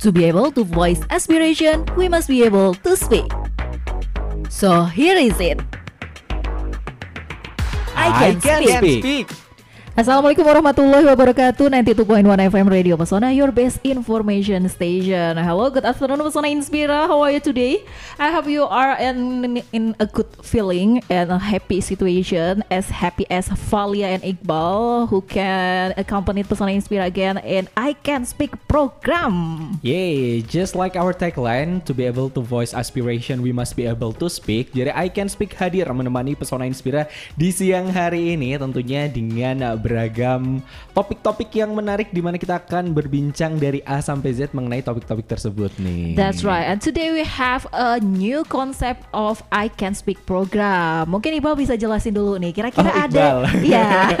To be able to voice aspiration, we must be able to speak. So here is it. I can, I can speak. speak. Assalamualaikum warahmatullahi wabarakatuh 92.1 FM Radio Pesona Your best information station Hello, good afternoon Pesona Inspira How are you today? I hope you are in, in a good feeling And a happy situation As happy as Falia and Iqbal Who can accompany Pesona Inspira again And I Can Speak program Yay, just like our tagline To be able to voice aspiration We must be able to speak Jadi I Can Speak hadir menemani Pesona Inspira Di siang hari ini tentunya dengan beragam topik-topik yang menarik di mana kita akan berbincang dari A sampai Z mengenai topik-topik tersebut nih. That's right. And today we have a new concept of I Can Speak program. Mungkin Iqbal bisa jelasin dulu nih. Kira-kira oh, ada Iya.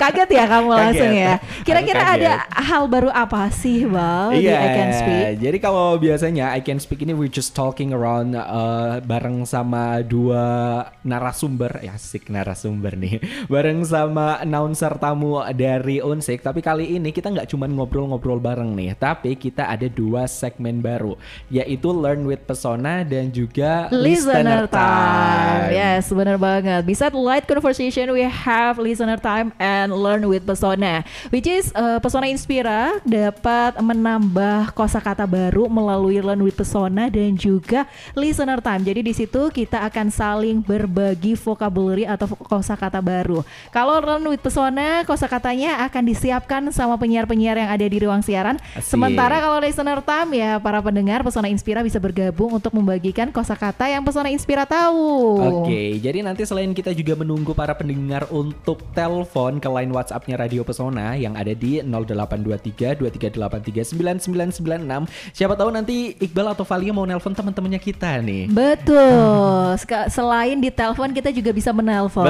kaget ya kamu kaget. langsung ya. Kira-kira ada hal baru apa sih, Bal yeah. di iya. I Can Speak? Jadi kalau biasanya I Can Speak ini we just talking around uh, bareng sama dua narasumber, ya asik narasumber nih. Bareng sama announcer tamu dari Unsik. Tapi kali ini kita nggak cuma ngobrol-ngobrol bareng nih, tapi kita ada dua segmen baru, yaitu Learn with Persona dan juga Listener, time. Yes, bener banget. Besides light conversation, we have Listener Time and Learn with Persona which is uh, Persona Inspira dapat menambah kosakata baru melalui Learn with Persona dan juga Listener Time. Jadi di situ kita akan saling berbagi vocabulary atau kosakata baru. Kalau Learn with Pesona kosakatanya akan disiapkan sama penyiar-penyiar yang ada di ruang siaran. Asik. Sementara kalau listener tam ya para pendengar Pesona Inspira bisa bergabung untuk membagikan kosakata yang Pesona Inspira tahu. Oke, okay, jadi nanti selain kita juga menunggu para pendengar untuk telepon ke line WhatsAppnya Radio Pesona yang ada di 0823 2383 9996. Siapa tahu nanti Iqbal atau Valia mau nelpon teman-temannya kita nih. Betul. Hmm. Selain di telepon kita juga bisa menelpon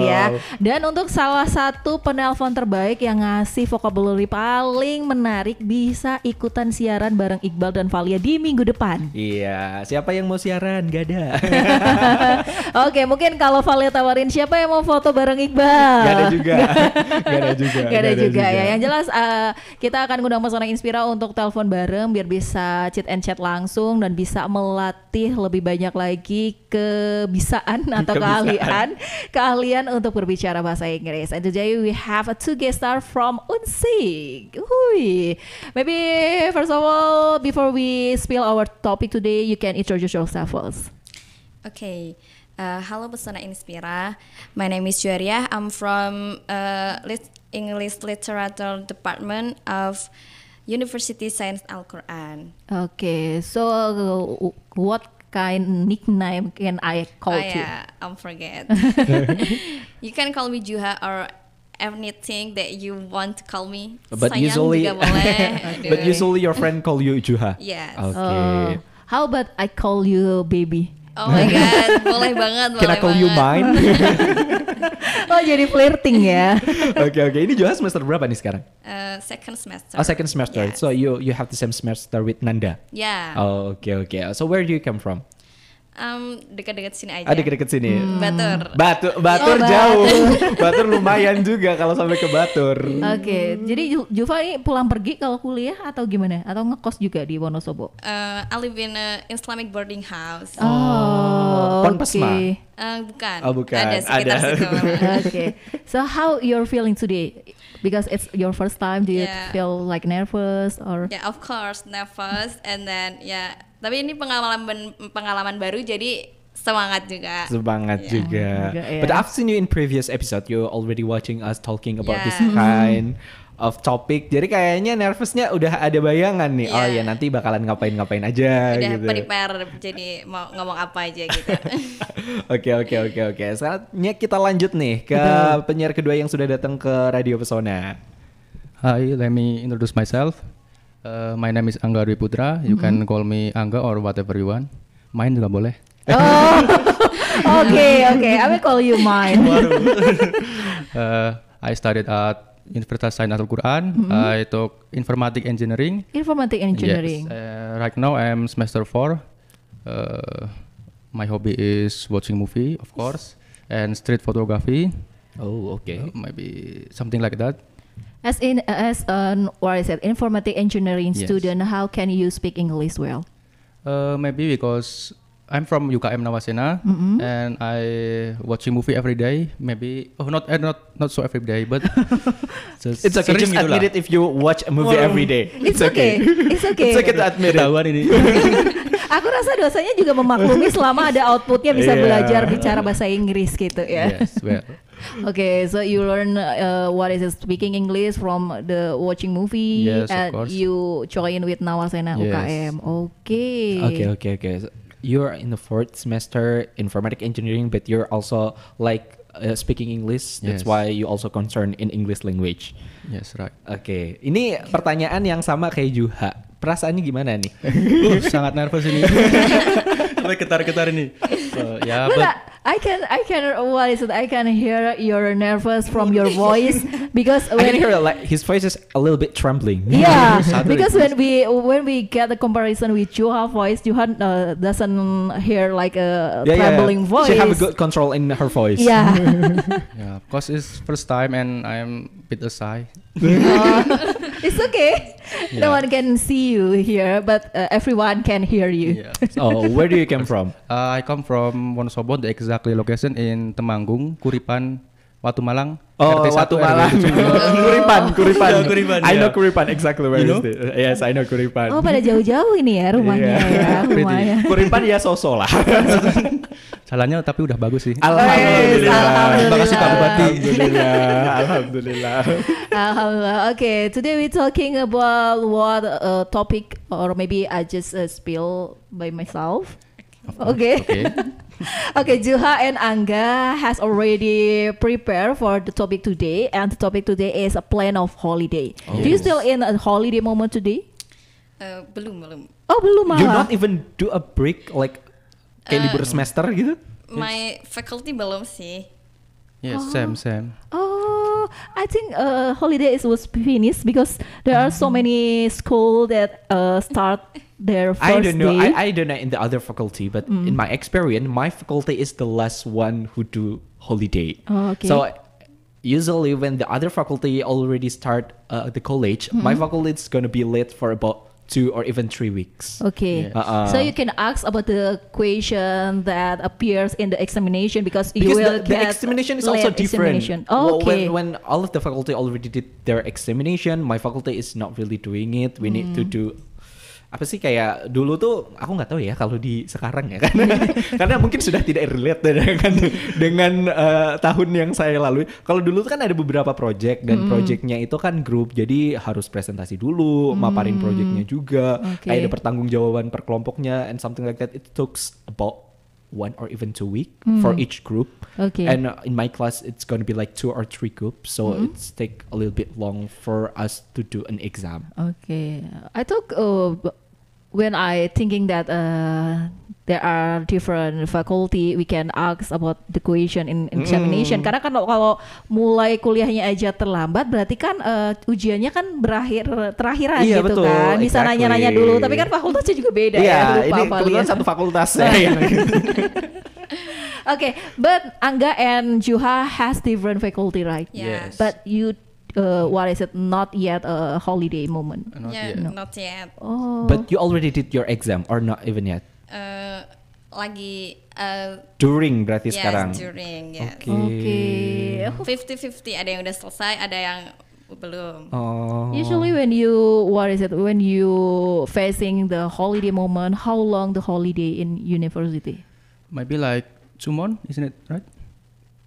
ya. Dan untuk salah satu penelpon terbaik yang ngasih vocabulary paling menarik bisa ikutan siaran bareng Iqbal dan Valia di minggu depan. Iya, siapa yang mau siaran? Gak ada. Oke, mungkin kalau Valia tawarin siapa yang mau foto bareng Iqbal? Gak ada juga. Gak ada juga. Gak ada, Gak ada juga. juga ya. Yang jelas uh, kita akan ngundang masalah Inspira untuk telepon bareng biar bisa chat and chat langsung dan bisa melatih lebih banyak lagi kebisaan atau kebisaan. keahlian keahlian untuk berbicara bahasa Inggris today we have a two guest star from Unsig. Hui. Maybe first of all, before we spill our topic today, you can introduce yourself first. Okay. Uh, hello Pesona Inspira. My name is Juaria. I'm from uh, Lit English Literature Department of University Science Al Quran. Okay. So uh, what kind nickname can I call oh, yeah, you? I'm forget. you can call me Juha or anything that you want to call me. But Sayang usually, but usually your friend call you Juha. Yes. Okay. Uh, how about I call you baby? Oh my god, boleh banget. Boleh I call you mine? oh jadi flirting ya. Oke oke, okay. ini Johan semester berapa nih sekarang? Uh, second semester. Oh second semester. Yes. So you you have the same semester with Nanda. Yeah. Oh oke okay, oke. Okay. So where do you come from? um, dekat-dekat sini aja. Ah, dekat-dekat sini. Hmm. hmm. Batur. Batu, Batur oh, jauh. batur lumayan juga kalau sampai ke Batur. Oke, okay. jadi Jufa ini pulang pergi kalau kuliah atau gimana? Atau ngekos juga di Wonosobo? Uh, I live in a Islamic boarding house. Oh, oh Ponpesma. Uh, bukan. Oh, bukan. Ada sekitar Ada. situ. Oke. okay. So how you're feeling today? Because it's your first time, do you feel like nervous or? Yeah, of course, nervous, and then yeah, tapi ini pengalaman pengalaman baru jadi semangat juga. Semangat yeah. juga. yeah. But I've seen you in previous episode. You already watching us talking about yeah. this kind of topic. Jadi kayaknya nervousnya udah ada bayangan nih. Oh yeah. Oh ya nanti bakalan ngapain-ngapain aja. Udah gitu. prepare jadi mau ngomong apa aja gitu. Oke oke oke oke. saatnya kita lanjut nih ke penyiar kedua yang sudah datang ke Radio Pesona. Hi, let me introduce myself. Uh, my name is Angga Dwi Putra. You mm -hmm. can mm-hmm. call me Angga or whatever you want. Main juga boleh. Oh, oke okay, oke. Okay. I will call you mine. uh, I studied at Universitas Sains Al-Quran. Mm -hmm. Eh, I took informatic engineering. Informatic engineering. Yes. Uh, right now I'm semester four. Uh, my hobby is watching movie, of course, and street photography. Oh, okay. Uh, maybe something like that. As in as an what is it informatic engineering yes. student, how can you speak English well? Uh, maybe because I'm from UKM Nawasena mm -hmm. and I watching movie every day. Maybe oh not uh, not not so every day, but just it's okay. Just admit it if you watch a movie oh. every day. It's, okay. It's okay. It's okay to admit Ketahuan ini. Aku rasa dosanya juga memaklumi selama ada outputnya bisa yeah. belajar bicara bahasa Inggris gitu ya. Yes, well okay, so you learn uh, what is speaking English from the watching movie, yes, and you join with Nawasena yes. UKM. Okay. Okay, okay, okay. So are in the fourth semester informatic engineering, but you're also like uh, speaking English. That's yes. why you also concerned in English language. Yes, right. Oke, okay. ini pertanyaan yang sama kayak Juha perasaannya gimana nih? uh, sangat nervous ini. Sampai ketar-ketar ini. So, ya, yeah, but... I can I can what is it? I can hear your nervous from your voice because when, I can hear like his voice is a little bit trembling. Yeah, because when we when we get the comparison with Juha voice, Juha uh, doesn't hear like a yeah, trembling yeah, voice. She have a good control in her voice. Yeah. yeah, because it's first time and I'm bit aside. it's okay. Yeah. No one can see you here, but uh, everyone can hear you. Yeah. oh, where do you come from? Uh, I come from Wonosobo. The exact location in Temanggung, Kuripan, Watu Malang. Oh, RT1, Watu Malang. Kuripan, Kuripan. Yeah, Kuripan. I know Kuripan exactly where you know? is it. Uh, yes, I know Kuripan. Oh, pada jauh-jauh ini ya rumahnya yeah. ya, rumahnya. Kuripan ya sosolah. lah. Salahnya tapi udah bagus sih. Alhamdulillah. Terima kasih Pak Bupati. Alhamdulillah. Alhamdulillah. Alhamdulillah. Okay, today we talking about what uh, topic or maybe I just uh, spill by myself. Okay. Okay. okay, Juha and Angga has already prepared for the topic today and the topic today is a plan of holiday. Oh. Do you still in a holiday moment today? Uh, belum, belum. Oh, belum malah. You not even do a break like Kayak uh, libur eh, semester gitu? My faculty belum sih. Yes, oh. same same. Oh, I think uh, holiday is was finished because there are so mm-hmm. many school that uh, start their first day. I don't know. I, I don't know in the other faculty, but mm. in my experience, my faculty is the last one who do holiday. Oh, okay. So usually when the other faculty already start uh, the college, mm. my mm-hmm. faculty is gonna be late for about two or even three weeks. Okay. Yes. Uh, so uh-uh. you can ask about the question that appears in the examination because, because you will the, get the examination is also different. okay. Well, when, when all of the faculty already did their examination, my faculty is not really doing it. We mm. need to mm. do apa sih kayak dulu tuh aku nggak tahu ya kalau di sekarang ya karena karena mungkin sudah tidak relate dengan dengan uh, tahun yang saya lalui. Kalau dulu tuh kan ada beberapa project dan mm. projectnya itu kan grup jadi harus presentasi dulu, mm. maparin hmm. projectnya juga, okay. kayak ada pertanggungjawaban per kelompoknya and something like that. It takes about one or even two week mm. for each group. Okay. And uh, in my class, it's going to be like two or three groups, so mm-hmm. it's take a little bit long for us to do an exam. Okay, I took uh, when I thinking that uh, there are different faculty we can ask about the question in examination. Mm. Karena kan kalau mulai kuliahnya aja terlambat berarti kan uh, ujiannya kan berakhir terakhiran iya, gitu betul, kan. Bisa exactly. nanya-nanya dulu, tapi kan fakultasnya juga beda yeah, ya. Iya, lupa ini kebetulan ya. satu fakultas ya. okay, but Angga and Juha has different faculty, right? Yes. But you uh, what is it? Not yet a holiday moment. Uh, not yeah, yet. No. not yet. Oh. But you already did your exam or not even yet? Uh, lagi uh, during berarti yes, sekarang. during. Yes. Oke. Okay. Okay. 50-50 ada yang udah selesai, ada yang belum. Oh. Usually when you what is it? When you facing the holiday moment, how long the holiday in university? Maybe like two months, isn't it right?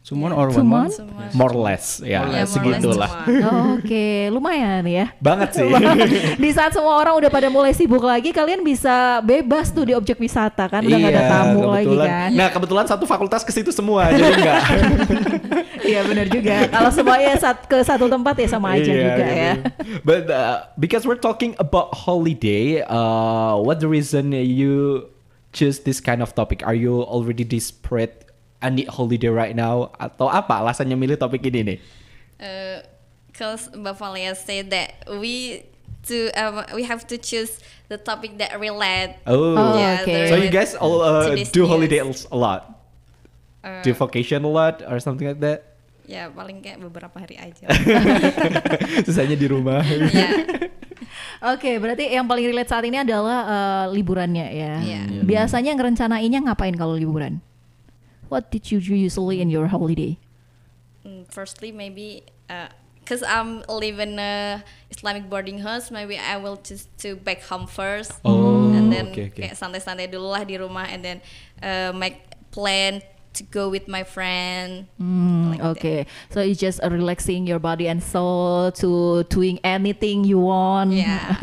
Semua or Sumon? More? more less ya, yeah, yeah, segitulah. Oh, Oke, okay. lumayan ya. Banget sih. di saat semua orang udah pada mulai sibuk lagi, kalian bisa bebas tuh di objek wisata kan, udah nggak gak ada iya, tamu kebetulan. lagi kan. Nah kebetulan satu fakultas ke situ semua, jadi enggak. Iya benar juga. Kalau semuanya sat ke satu tempat ya sama aja yeah, juga yeah. ya. Iya. But uh, because we're talking about holiday, uh, what the reason you choose this kind of topic? Are you already desperate I need holiday right now atau apa alasannya milih topik ini nih? Uh, cause Mbak Valia said that we to um, we have to choose the topic that relate. Oh, oh yeah, okay. So you guys all uh, do holidays a lot. Uh, do vacation a lot or something like that? Ya paling kayak beberapa hari aja. Sisanya di rumah. yeah. Oke, okay, berarti yang paling relate saat ini adalah uh, liburannya ya. ya. Hmm. Biasanya yang rencanainnya ngapain kalau liburan? what did you do usually in your holiday? Mm, firstly, maybe because uh, I'm living in a Islamic boarding house, maybe I will just to back home first, oh, and then okay, okay. kayak santai-santai dulu lah di rumah, and then uh, make plan to go with my friend. Mm, like okay, that. so it's just relaxing your body and soul to doing anything you want. Yeah.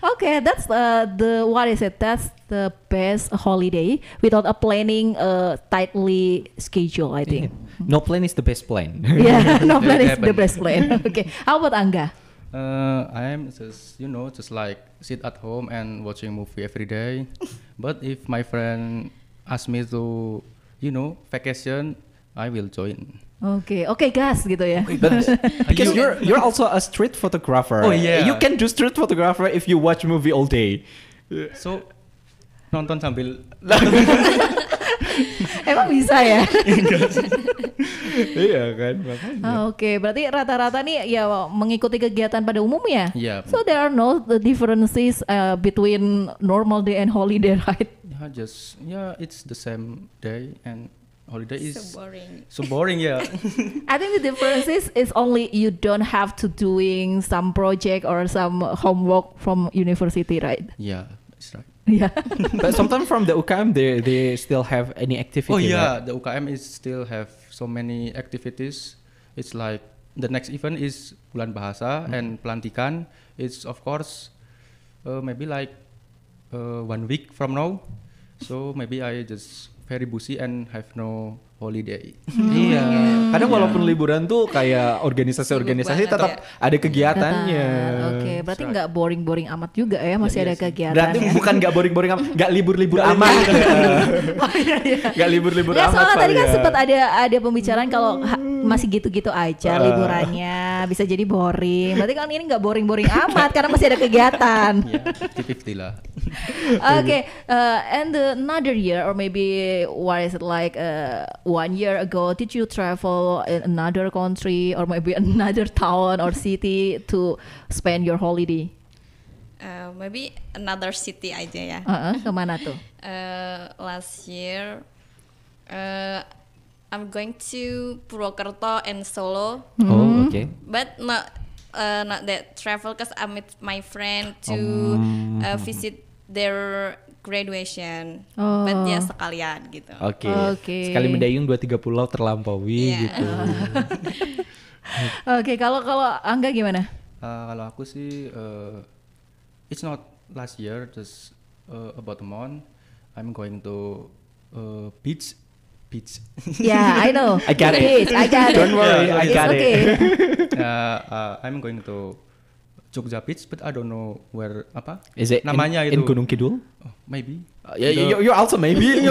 okay, that's uh, the what is it? That's the best holiday without a planning a uh, tightly schedule. I think. Yeah. No plan is the best plan. yeah, no plan is the best plan. okay, how about Angga? Uh, I'm just you know just like sit at home and watching movie every day. but if my friend asks me to you know, vacation, I will join. Oke, okay. oke okay, gas gitu ya. Okay, but because you, iya. you're you're also a street photographer. Oh yeah. You can do street photographer if you watch movie all day. So nonton sambil Emang bisa ya? iya kan. Ah, oke, berarti rata-rata nih ya mengikuti kegiatan pada umumnya. Yeah. Iya. So there are no differences uh, between normal day and holiday, right? just yeah, it's the same day and holiday so is boring. so boring. yeah. I think the difference is only you don't have to doing some project or some homework from university, right? Yeah, that's right. Yeah. but sometimes from the UKM, they they still have any activity. Oh yeah, right? the UKM is still have so many activities. It's like the next event is bulan bahasa mm. and pelantikan. It's of course uh, maybe like uh, one week from now. So maybe I just very busy and have no holiday. Hmm. Iya. Oh Kadang iya. walaupun liburan tuh kayak organisasi-organisasi tetap ya. ada kegiatannya. Oke, okay. berarti nggak right. boring-boring amat juga ya, masih ada kegiatan. Berarti ya. bukan nggak boring-boring amat, nggak libur-libur amat. Oh, nggak iya, iya. libur-libur ya, amat. Soalnya tadi kan ya. sempat ada ada pembicaraan kalau masih gitu-gitu aja uh. liburannya, bisa jadi boring. Berarti kan ini nggak boring-boring amat karena masih ada kegiatan. Ya, Fifty lah. Oke, eh, and the another year or maybe what is it like? Uh, one year ago, did you travel in another country or maybe another town or city to spend your holiday? Uh, maybe another city aja ya. Uh-uh, kemana tuh? uh, last year, uh, I'm going to Purwokerto and Solo. Oh, hmm. okay. But not uh, not that travel, cause I meet my friend to oh. uh, visit their graduation. Oh. But ya sekalian gitu. Oke. Okay. Okay. Sekali mendayung dua tiga pulau terlampaui yeah. gitu. Oke, okay, kalau kalau Angga gimana? Uh, kalau aku sih uh, it's not last year just uh, about a month I'm going to uh, beach beach. yeah, I know. I got it. I got Don't it. Don't worry, I got it's okay. it. uh, uh, I'm going to Jogja Beach, but I don't know where apa Is it namanya in, itu. In Gunung Kidul? Oh, maybe. Uh, yeah, you, you also maybe. you,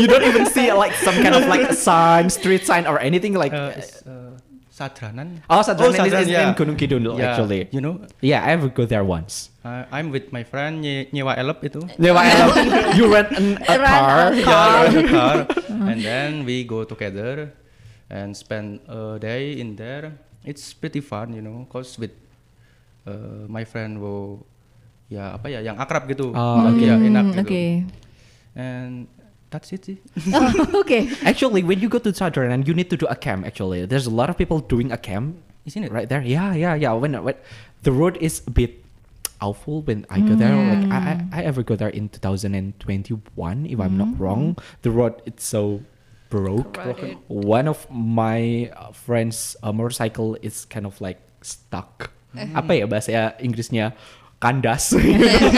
you don't even see like some kind of like sign, street sign or anything like. Uh, uh, Sadranan. Oh, Sadranan, oh, Sadranan is, yeah. in Gunung Kidul yeah. actually. You know? Yeah, I ever go there once. Uh, I'm with my friend Ny nyewa Elop itu. Nyewa Elop. you rent an, a rent car. A car. Yeah, a car. and then we go together and spend a day in there. It's pretty fun, you know, cause with uh, my friend wo ya apa ya yang akrab gitu oh, okay. ya enak hmm, gitu okay. and that's it sih oh, okay actually when you go to Southern and you need to do a camp actually there's a lot of people doing a camp isn't it right there yeah yeah yeah when, when the road is a bit awful when I go there. Mm. Like I, I, I, ever go there in 2021, if mm. I'm not mm. wrong. The road it's so broke. One of my friends' uh, motorcycle is kind of like stuck hmm. apa ya bahasa Inggrisnya kandas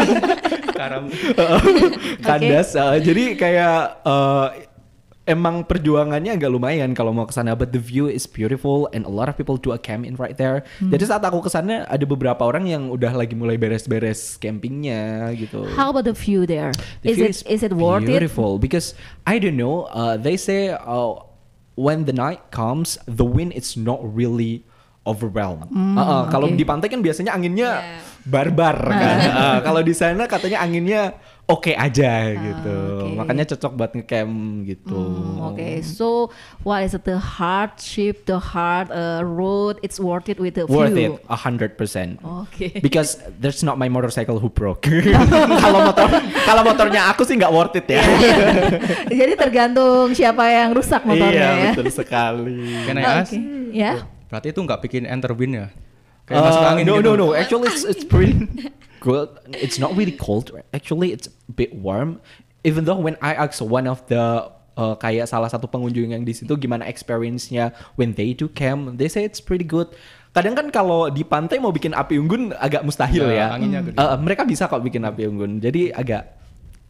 karam kandas okay. uh, eh, jadi kayak uh, emang perjuangannya agak lumayan kalau mau ke sana but the view is beautiful and a lot of people do a camp in right there. Hmm. Jadi saat aku ke sana ada beberapa orang yang udah lagi mulai beres-beres campingnya gitu. How about the view there? The is view it is, is it worth beautiful it? because I don't know uh, they say uh, when the night comes the wind is not really Overwhelm. Mm, uh, uh, kalau di pantai kan biasanya anginnya iya. barbar yeah. kan. uh, kalau di sana katanya anginnya oke okay aja uh, gitu. Okay. Makanya cocok buat ngecamp gitu. Mm, oke. Okay. So what is the hardship, the hard uh, road? It's worth it with the view. Worth it, a hundred percent. Oke. Because there's not my motorcycle who broke. kalau motor, kalau motornya aku sih nggak worth it ya. Jadi tergantung siapa yang rusak motornya iya, ya. betul sekali. Can I ask? Okay. Yeah. Ya. Berarti itu nggak bikin enter win ya? Kayak uh, masuk angin no, gitu. No, no, no. Actually it's it's pretty good. It's not really cold. Actually it's a bit warm. Even though when I ask one of the uh, kayak salah satu pengunjung yang di situ gimana experience-nya when they do camp, they say it's pretty good. Kadang kan kalau di pantai mau bikin api unggun agak mustahil ya. ya. Anginnya Uh, mereka bisa kok bikin api unggun. Jadi agak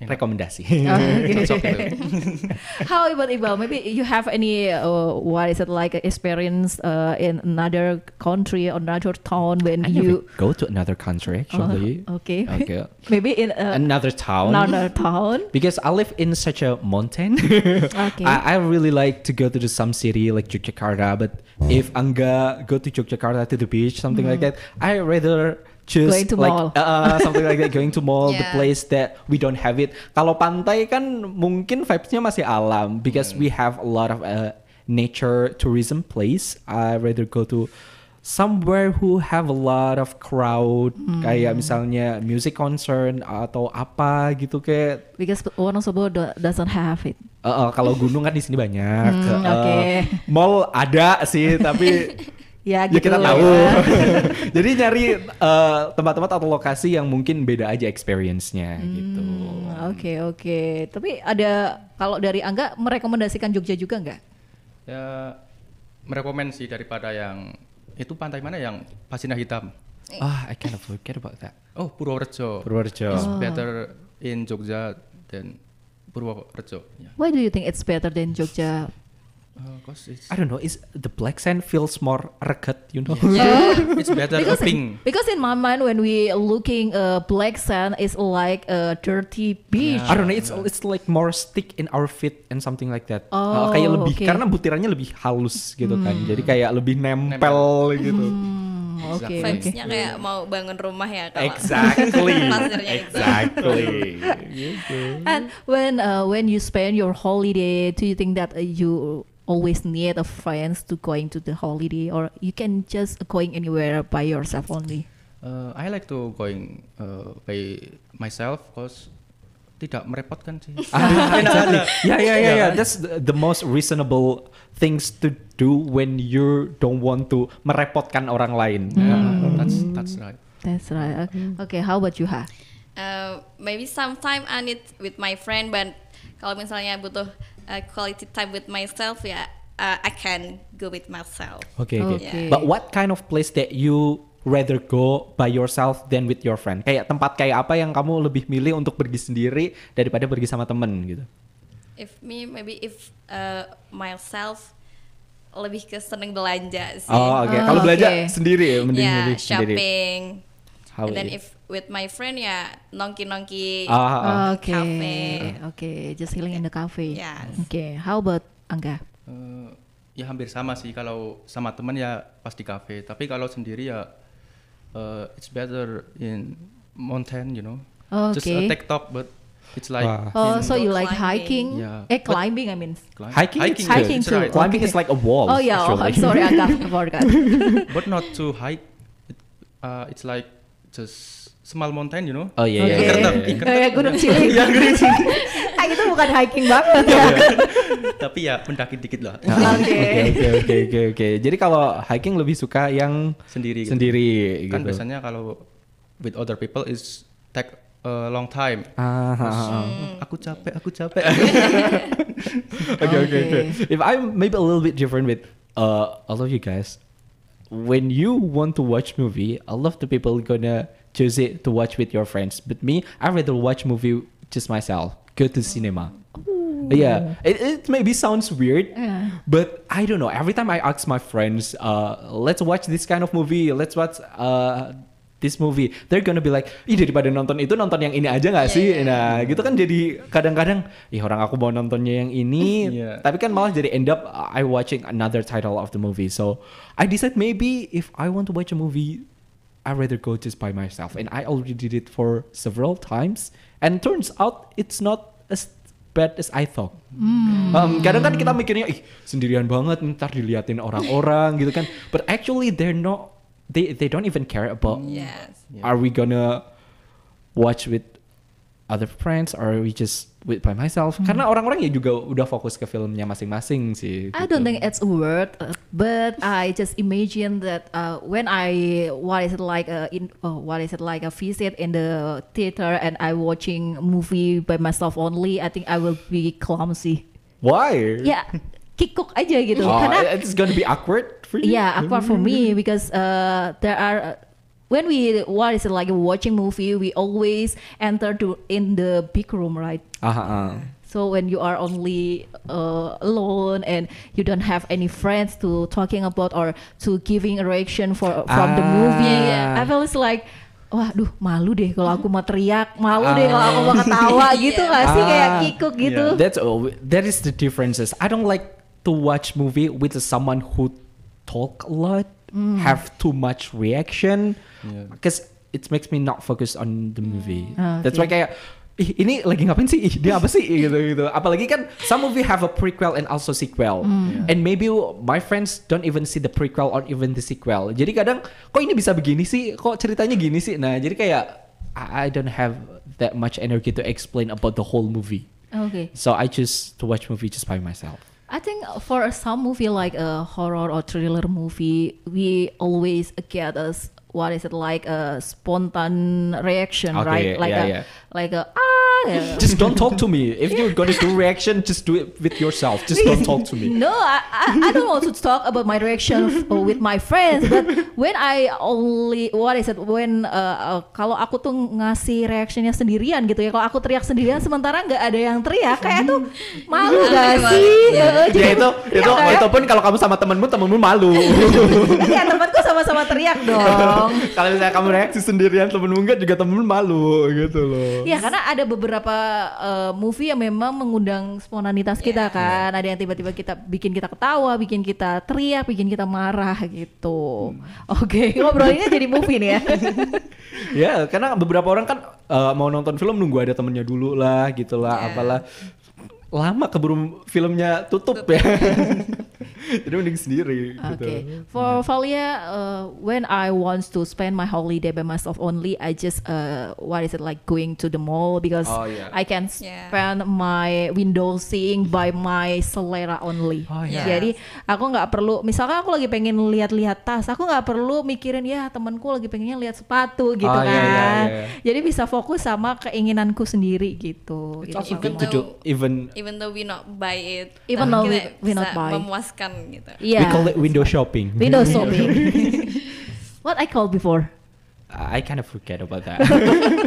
Ya. Rekomendasi. Oh, okay. Gitu. How about Iqbal? Maybe you have any uh, what is it like experience uh, in another country, or another town when I you go to another country actually. Uh, okay. Okay. Maybe in uh, another town. Another town. because I live in such a mountain. okay. I, I really like to go to the some city like Yogyakarta, but if I'm go to Yogyakarta to the beach, something mm. like mm-hmm. that, I rather choose going to like mall. Uh, uh, something like that going to mall yeah. the place that we don't have it kalau pantai kan mungkin vibesnya masih alam because hmm. we have a lot of uh, nature tourism place I rather go to somewhere who have a lot of crowd hmm. kayak misalnya music concert atau apa gitu kayak because Wonosobo do, doesn't have it uh, uh, kalau gunung kan di sini banyak hmm, uh, uh okay. mall ada sih tapi Ya, ya gitu ya kita tahu jadi nyari tempat eh, tempat-tempat atau lokasi yang mungkin beda aja experience-nya hmm, gitu oke okay, oke okay. tapi ada kalau dari angga merekomendasikan Jogja juga nggak ya merekomendasi daripada yang itu pantai mana yang Pasina hitam Ah, ah I kind of forget about that oh Purworejo Purworejo It's oh. better in Jogja than Purworejo yeah. why do you think it's better than Jogja uh, I don't know. Is the black sand feels more rugged, you know? Yeah, it's better because, pink. Because in my mind, when we looking uh, black sand, is like a dirty beach. Yeah. I don't know. It's yeah. it's like more stick in our feet and something like that. Uh, oh, uh, kayak lebih okay. karena butirannya lebih halus gitu kan. hmm. kan. Jadi kayak lebih nempel, nempel. gitu. Hmm. Oke. Okay, Vibesnya kayak mau bangun rumah ya kalau exactly exactly gitu. and when uh, when you spend your holiday do you think that uh, you always need a friends to going to the holiday or you can just going anywhere by yourself only? Uh, I like to going uh, by myself cause tidak merepotkan sih. Ah, exactly. yeah, yeah, yeah, yeah. Iya kan? That's the, the most reasonable things to do when you don't want to merepotkan orang lain. Mm. Yeah, hmm. that's that's right. That's right. Hmm. Okay, how about you, Ha? Uh, maybe sometime I need with my friend, but kalau misalnya butuh uh, quality time with myself ya yeah, uh, I can go with myself. Oke okay, Okay. Yeah. But what kind of place that you rather go by yourself than with your friend? Kayak tempat kayak apa yang kamu lebih milih untuk pergi sendiri daripada pergi sama temen gitu? If me maybe if uh, myself lebih ke seneng belanja sih. Oh oke. Okay. Oh, Kalau okay. belanja sendiri ya mending yeah, mending shopping. How And then if with my friend ya nongki-nongki oh, oh. Oke. Cafe. Oke, okay. just healing in the cafe. Yes. Oke, okay. how about Angga? Uh, ya hampir sama sih kalau sama teman ya pas di cafe, tapi kalau sendiri ya uh, it's better in mountain, you know. Okay. Just a TikTok but It's like wow. oh, so you like climbing. hiking? Yeah. Eh, climbing I mean. Hiking, hiking, hiking too. Right. Climbing okay. is like a wall. Oh yeah, oh, sorry, I got forgot. but not to hike. It, uh, it's like just small mountain you know oh iya iya iya, iya, iya. iya gunung cilik iya gunung cilik ah itu bukan hiking banget ya tapi ya mendaki dikit lah oke oke oke oke jadi kalau hiking lebih suka yang sendiri gitu. sendiri kan gitu. kan biasanya kalau with other people is take a long time ah, Terus, aku capek aku capek oke oke oke if I'm maybe a little bit different with uh, all of you guys when you want to watch movie, a lot of the people gonna choose it to watch with your friends. But me, I rather watch movie just myself. Go to cinema. Ooh. Yeah, it, it maybe sounds weird, yeah. but I don't know. Every time I ask my friends, uh, let's watch this kind of movie. Let's watch. Uh, this movie, they're gonna be like, ih daripada nonton itu nonton yang ini aja nggak sih? Yeah, nah, yeah. gitu kan jadi kadang-kadang, ih orang aku mau nontonnya yang ini, yeah. tapi kan malah jadi end up uh, I watching another title of the movie. So I decide maybe if I want to watch a movie I rather go just by myself, and I already did it for several times, and turns out it's not as bad as I thought. Mm. Um, kadang kan kita mikirnya, ih sendirian banget, ntar diliatin orang-orang gitu kan. But actually they're not, they they don't even care about. Yes. Are we gonna watch with other friends, or are we just with by myself hmm. karena orang-orang ya juga udah fokus ke filmnya masing-masing sih. Gitu. I don't think it's a word, uh, but I just imagine that uh, when I what is it like a uh, in, uh, what is it like a uh, visit in the theater and I watching movie by myself only, I think I will be clumsy. Why? Yeah, kikuk aja gitu. Oh, karena it's gonna be awkward for you. Yeah, awkward for me hmm. because uh, there are uh, when we what is it like watching movie, we always enter to in the big room, right? Uh-huh, uh -huh. So when you are only uh, alone and you don't have any friends to talking about or to giving a reaction for from ah. the movie, I felt like wah duh malu deh kalau aku mau teriak malu uh, deh kalau aku mau ah. ketawa gitu yeah. gak sih uh, kayak ah. kikuk gitu yeah. that's all that is the differences I don't like to watch movie with someone who talk a lot mm. have too much reaction because yeah. it makes me not focus on the movie. Oh, okay. That's why kayak ih ini lagi ngapain sih? dia apa sih? gitu gitu. Apalagi kan some movie have a prequel and also sequel. Mm. Yeah. And maybe my friends don't even see the prequel or even the sequel. Jadi kadang kok ini bisa begini sih? Kok ceritanya gini sih? Nah, jadi kayak I don't have that much energy to explain about the whole movie. Okay. So I choose to watch movie just by myself. I think for some movie like a horror or thriller movie, we always get us what is it like a spontan reaction, okay, right? Like yeah, a yeah. like a ah. Yeah. just don't talk to me. If you're gonna do reaction, just do it with yourself. Just don't talk to me. No, I, I, I don't want to talk about my reaction uh, with my friends. But when I only what is it when uh, uh, kalau aku tuh ngasih reactionnya sendirian gitu ya. Kalau aku teriak sendirian, sementara nggak ada yang teriak, kayak tuh malu gak sih? Ya, ya itu itu ya, itu pun kalau kamu sama temenmu, temenmu malu. Iya temanku sama-sama teriak dong. dong. Kalau misalnya kamu reaksi sendirian temenmu enggak juga temen malu gitu loh. Iya karena ada beberapa uh, movie yang memang mengundang spontanitas yeah. kita kan. Yeah. Ada yang tiba-tiba kita bikin kita ketawa, bikin kita teriak, bikin kita marah gitu. Hmm. Oke, okay. ngobrolnya jadi movie nih ya. ya karena beberapa orang kan uh, mau nonton film nunggu ada temennya dulu lah gitu lah yeah. apalah lama keburu filmnya tutup ya. Jadi mending sendiri gitu. okay. gitu. For hmm. Valia, uh, when I want to spend my holiday by myself only, I just uh, what is it like going to the mall because oh, yeah. I can spend yeah. my window seeing by my selera only. Oh, yeah. Jadi aku nggak perlu, misalkan aku lagi pengen lihat-lihat tas, aku nggak perlu mikirin ya temanku lagi pengennya lihat sepatu oh, gitu oh, kan. Yeah, yeah, kan. yeah. Jadi bisa fokus sama keinginanku sendiri gitu. It's gitu also to do even even though we not buy it even though we, we not buy memuaskan gitu yeah. we call it window shopping window shopping what I called before I kind of forget about that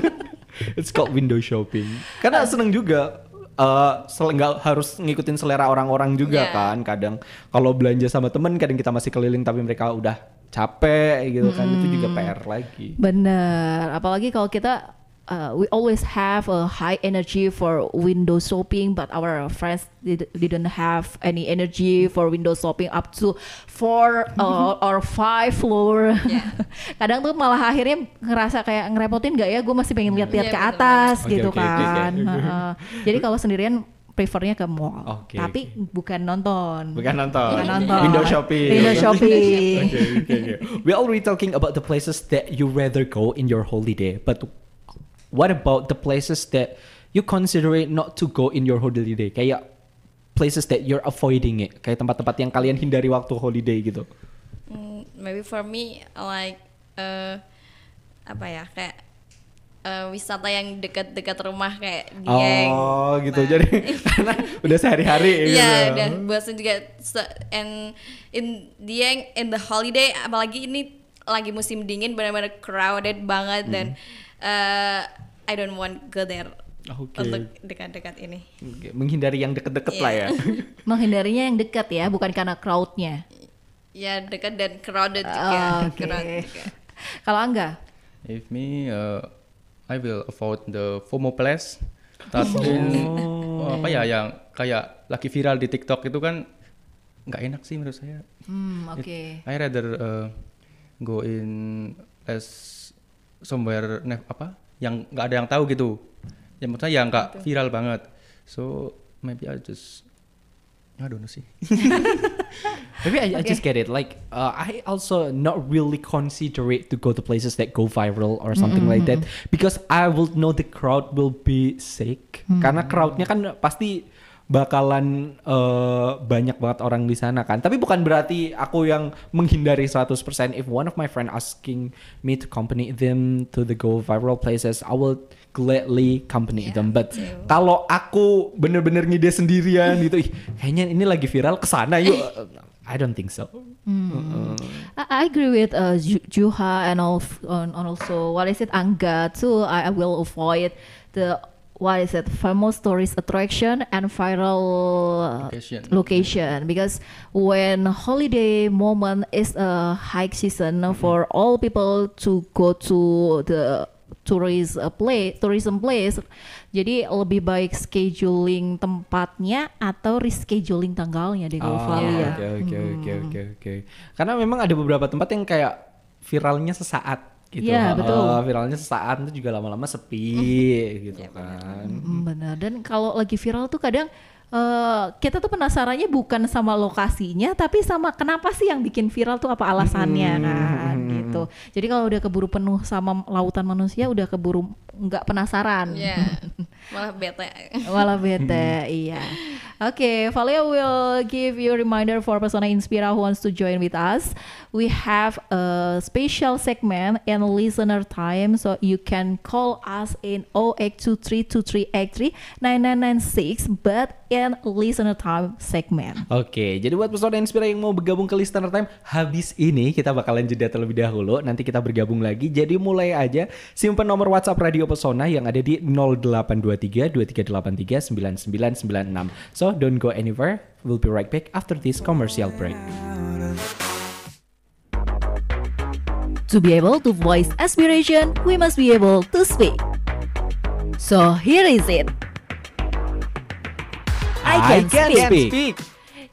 it's called window shopping karena uh, seneng juga uh, nggak harus ngikutin selera orang-orang juga yeah. kan kadang kalau belanja sama temen kadang kita masih keliling tapi mereka udah capek gitu kan hmm. itu juga hmm. PR lagi bener apalagi kalau kita uh, we always have a high energy for window shopping, but our friends did, didn't have any energy for window shopping up to four uh, or five floor. Yeah. Kadang tuh malah akhirnya ngerasa kayak ngerepotin gak ya, gue masih pengen iya, lihat-lihat yeah, ke atas okay, gitu okay, kan. Okay, iya. Uh, jadi kalau sendirian prefernya ke mall, okay, tapi okay. bukan nonton. Bukan nonton. Bukan nonton. Window shopping. Window shopping. okay, okay, okay. We already talking about the places that you rather go in your holiday, but what about the places that you consider it not to go in your holiday kayak places that you're avoiding it kayak tempat-tempat yang kalian hindari waktu holiday gitu mm, maybe for me like uh, apa ya kayak uh, wisata yang dekat-dekat rumah kayak Dieng. Oh gitu. Nah. Jadi karena udah sehari-hari gitu. Iya, udah bosan juga so, and in Dieng in the holiday apalagi ini lagi musim dingin benar-benar crowded banget hmm. dan uh, I don't want go there Okay. Untuk dekat-dekat ini. Okay. Menghindari yang dekat-dekat yeah. lah ya. Iya. Menghindarinya yang dekat ya, bukan karena crowdnya. Ya dekat dan crowded juga. Oh, ah, Okay. Kalau Angga? If me, uh, I will avoid the FOMO place. Tapi oh. apa ya yang kayak lagi viral di TikTok itu kan nggak enak sih menurut saya. Hmm, oke. Okay. I rather uh, go in as somewhere apa yang nggak ada yang tahu gitu yang maksudnya yang nggak viral banget so maybe I just I don't know sih maybe I, okay. I just get it like uh, I also not really consider it to go to places that go viral or something mm -hmm. like that mm-hmm. because I will know the crowd will be sick mm -hmm. karena crowdnya kan pasti bakalan uh, banyak banget orang di sana kan. Tapi bukan berarti aku yang menghindari 100%. If one of my friend asking me to accompany them to the go viral places, I will gladly accompany yeah, them. But kalau aku bener-bener ngide sendirian gitu, ih, kayaknya ini lagi viral ke sana yuk. I don't think so. Mm. Uh, I, I agree with uh, Juha and, all, and also what is it Angga too. I, I will avoid the what is it famous tourist attraction and viral location, location. because when holiday moment is a hike season mm -hmm. for all people to go to the tourist uh, place tourism place jadi lebih baik scheduling tempatnya atau rescheduling tanggalnya di Gold ah, ya. oke hmm. oke oke oke karena memang ada beberapa tempat yang kayak viralnya sesaat gitu. Iya, betul. Uh, viralnya sesaat itu juga lama-lama sepi mm-hmm. gitu ya, kan. Benar. Dan kalau lagi viral tuh kadang Uh, kita tuh penasarannya bukan sama lokasinya tapi sama kenapa sih yang bikin viral tuh apa alasannya hmm. kan gitu jadi kalau udah keburu penuh sama lautan manusia udah keburu nggak penasaran yeah. malah bete malah bete iya oke okay, Valia will give you a reminder for persona Inspira who wants to join with us we have a special segment and listener time so you can call us in 082323839996 but in listener time segment oke okay, jadi buat persona Inspira yang mau bergabung ke listener time habis ini kita bakalan jeda terlebih dahulu nanti kita bergabung lagi jadi mulai aja simpan nomor WhatsApp Radio persona yang ada di 082 23 2383 9996. So don't go anywhere. We'll be right back after this commercial break. To be able to voice aspiration, we must be able to speak. So here is it. I can, I can speak. speak.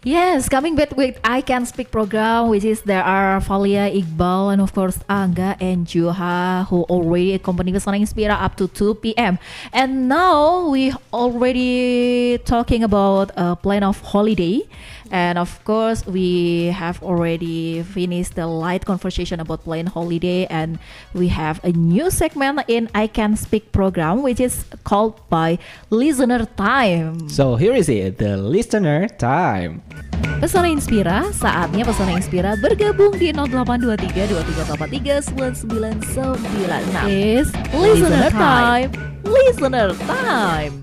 Yes, coming back with I Can Speak program, which is there are Falia, Iqbal, and of course Angga and Juha, who already accompanied us on Inspira up to 2 p.m. And now we already talking about a plan of holiday, and of course we have already finished the light conversation about plan holiday, and we have a new segment in I Can Speak program, which is called by Listener Time. So here is it, the Listener Time. Pesona Inspira, saatnya Pesona Inspira bergabung di 0823 2343 9996. It's listener time, listener time.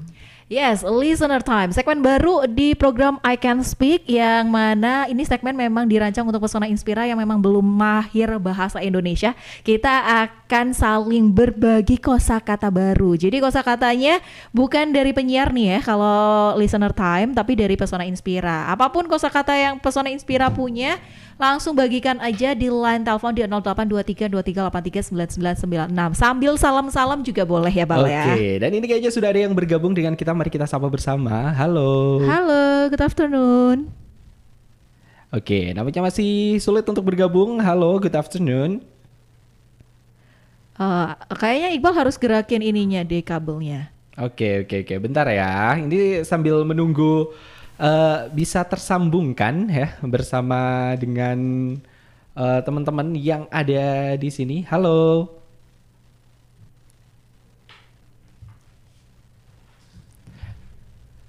Yes, listener time. Segmen baru di program I Can Speak yang mana ini segmen memang dirancang untuk pesona Inspira yang memang belum mahir bahasa Indonesia. Kita akan saling berbagi kosakata baru. Jadi kosakatanya bukan dari penyiar nih ya kalau listener time tapi dari pesona Inspira. Apapun kosakata yang pesona Inspira punya langsung bagikan aja di line telepon di 082323839996 sambil salam-salam juga boleh ya Bal ya. Oke, ya. dan ini kayaknya sudah ada yang bergabung dengan kita. Mari kita sapa bersama. Halo. Halo, good afternoon. Oke, namanya masih sulit untuk bergabung. Halo, good afternoon. Uh, kayaknya Iqbal harus gerakin ininya deh kabelnya. Oke, okay, oke, okay, oke. Okay. Bentar ya. Ini sambil menunggu uh, bisa tersambungkan ya bersama dengan uh, teman-teman yang ada di sini. Halo.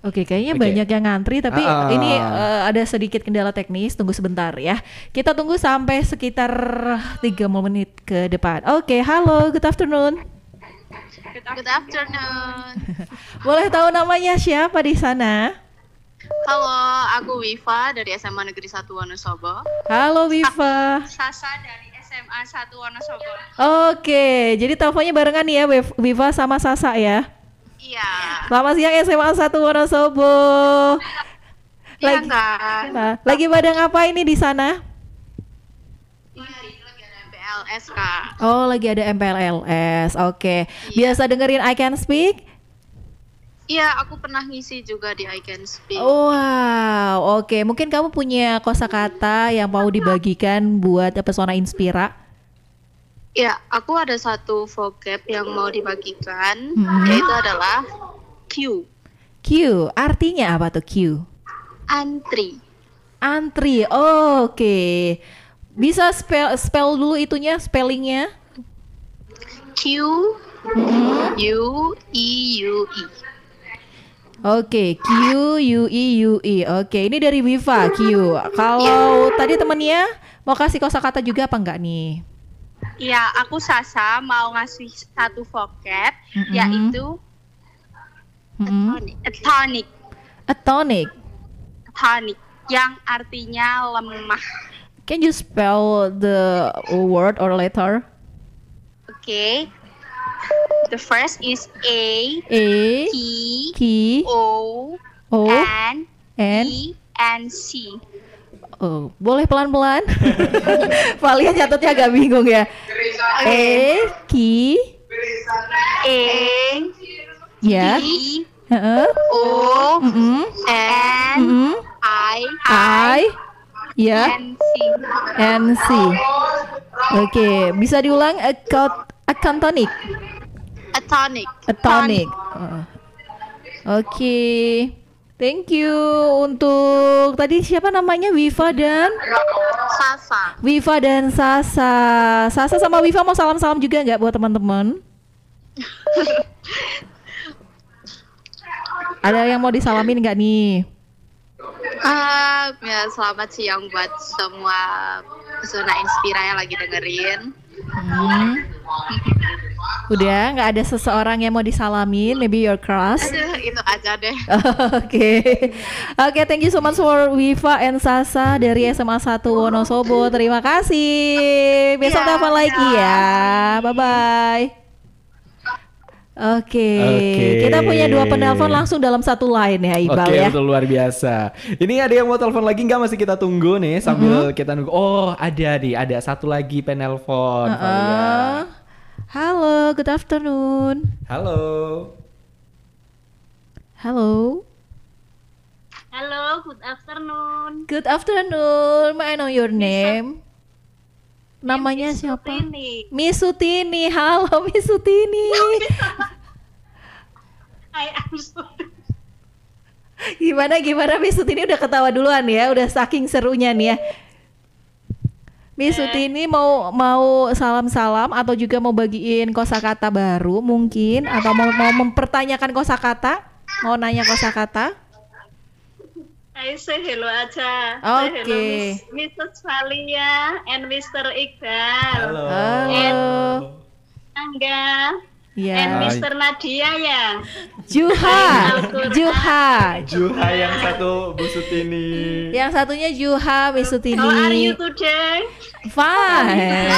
Oke, kayaknya Oke. banyak yang ngantri, tapi uh, ini uh, ada sedikit kendala teknis. Tunggu sebentar ya. Kita tunggu sampai sekitar tiga menit ke depan. Oke, halo, good afternoon. Good afternoon. Boleh tahu namanya siapa di sana? Halo, aku Wifa dari SMA Negeri 1 Wonosobo. Halo Wifa. Sasa dari SMA 1 Wonosobo. Oke, jadi teleponnya barengan nih ya Wifa sama Sasa ya. Iya. Selamat siang SMA 1 Wonosobo. Iya, lagi, ya, lagi pada apa ini di sana? MPLS kak. Oh lagi ada MPLS, oke. Okay. Iya. Biasa dengerin I Can Speak? Iya, aku pernah ngisi juga di I Can Speak. Wow, oke. Okay. Mungkin kamu punya kosakata yang mau dibagikan buat pesona Inspira? Ya, aku ada satu vocab yang mau dibagikan, hmm. yaitu adalah Q. Q, artinya apa tuh Q? Antri. Antri, oh, oke. Okay. Bisa spell spell dulu itunya, spellingnya? Q U E U E. Oke, okay, Q U I e, U I. E. Oke, okay, ini dari Wifa Q. Kalau tadi temennya mau kasih kosakata juga apa enggak nih? Iya, aku Sasa mau ngasih satu vocab mm -hmm. yaitu mm -hmm. atonic. Atonic. Atonic yang artinya lemah. Can you spell the word or letter? Oke, The first is A, A, T, T, O, O, N, N, E, and C. Oh, boleh pelan-pelan. Valia catatnya agak bingung ya. E, K, E, ya. D, O, N, I, I, ya. N, C. Oke, bisa diulang account accountonik. A tonic. Oke. Uh-uh. Okay. Thank you untuk tadi siapa namanya Wifa dan Sasa. Wifa dan Sasa. Sasa sama Wifa mau salam-salam juga nggak buat teman-teman? Ada yang mau disalamin nggak nih? Uh, ya selamat siang buat semua pesona Inspira yang lagi dengerin. Hmm. Udah, nggak ada seseorang yang mau disalamin, maybe your crush. itu aja deh. Oke. okay. Oke, okay, thank you so much for Wifa and Sasa dari SMA 1 Wonosobo. Terima kasih. Besok yeah, telepon lagi iya. ya. Bye-bye. Oke, okay. okay. kita punya dua penelpon langsung dalam satu line ya Iqbal okay, ya. Oke, luar biasa. Ini ada yang mau telepon lagi nggak? Masih kita tunggu nih sambil mm -hmm. kita nunggu. Oh, ada nih, ada satu lagi penelpon. Uh -uh. Halo, good afternoon. Halo. Halo. Halo, good afternoon. Good afternoon. May I know your name? Namanya Miss siapa? Sutini. Miss Sutini. Halo Miss Sutini. I am sorry. Gimana gimana Miss Sutini udah ketawa duluan ya, udah saking serunya nih ya. Miss iya. Uti ini mau mau salam-salam atau juga mau bagiin kosakata baru mungkin atau mau mau mempertanyakan kosakata? Mau nanya kosakata? I say hello aja. Oke. Okay. Mr. Valia and Mr. Iqbal. Halo. Halo. Angga. Ya. And Mr. Nadia ya. Juha. Juha. Juha yang satu Bu Sutini. Yang satunya Juha Bu Sutini. How are you today? Fine.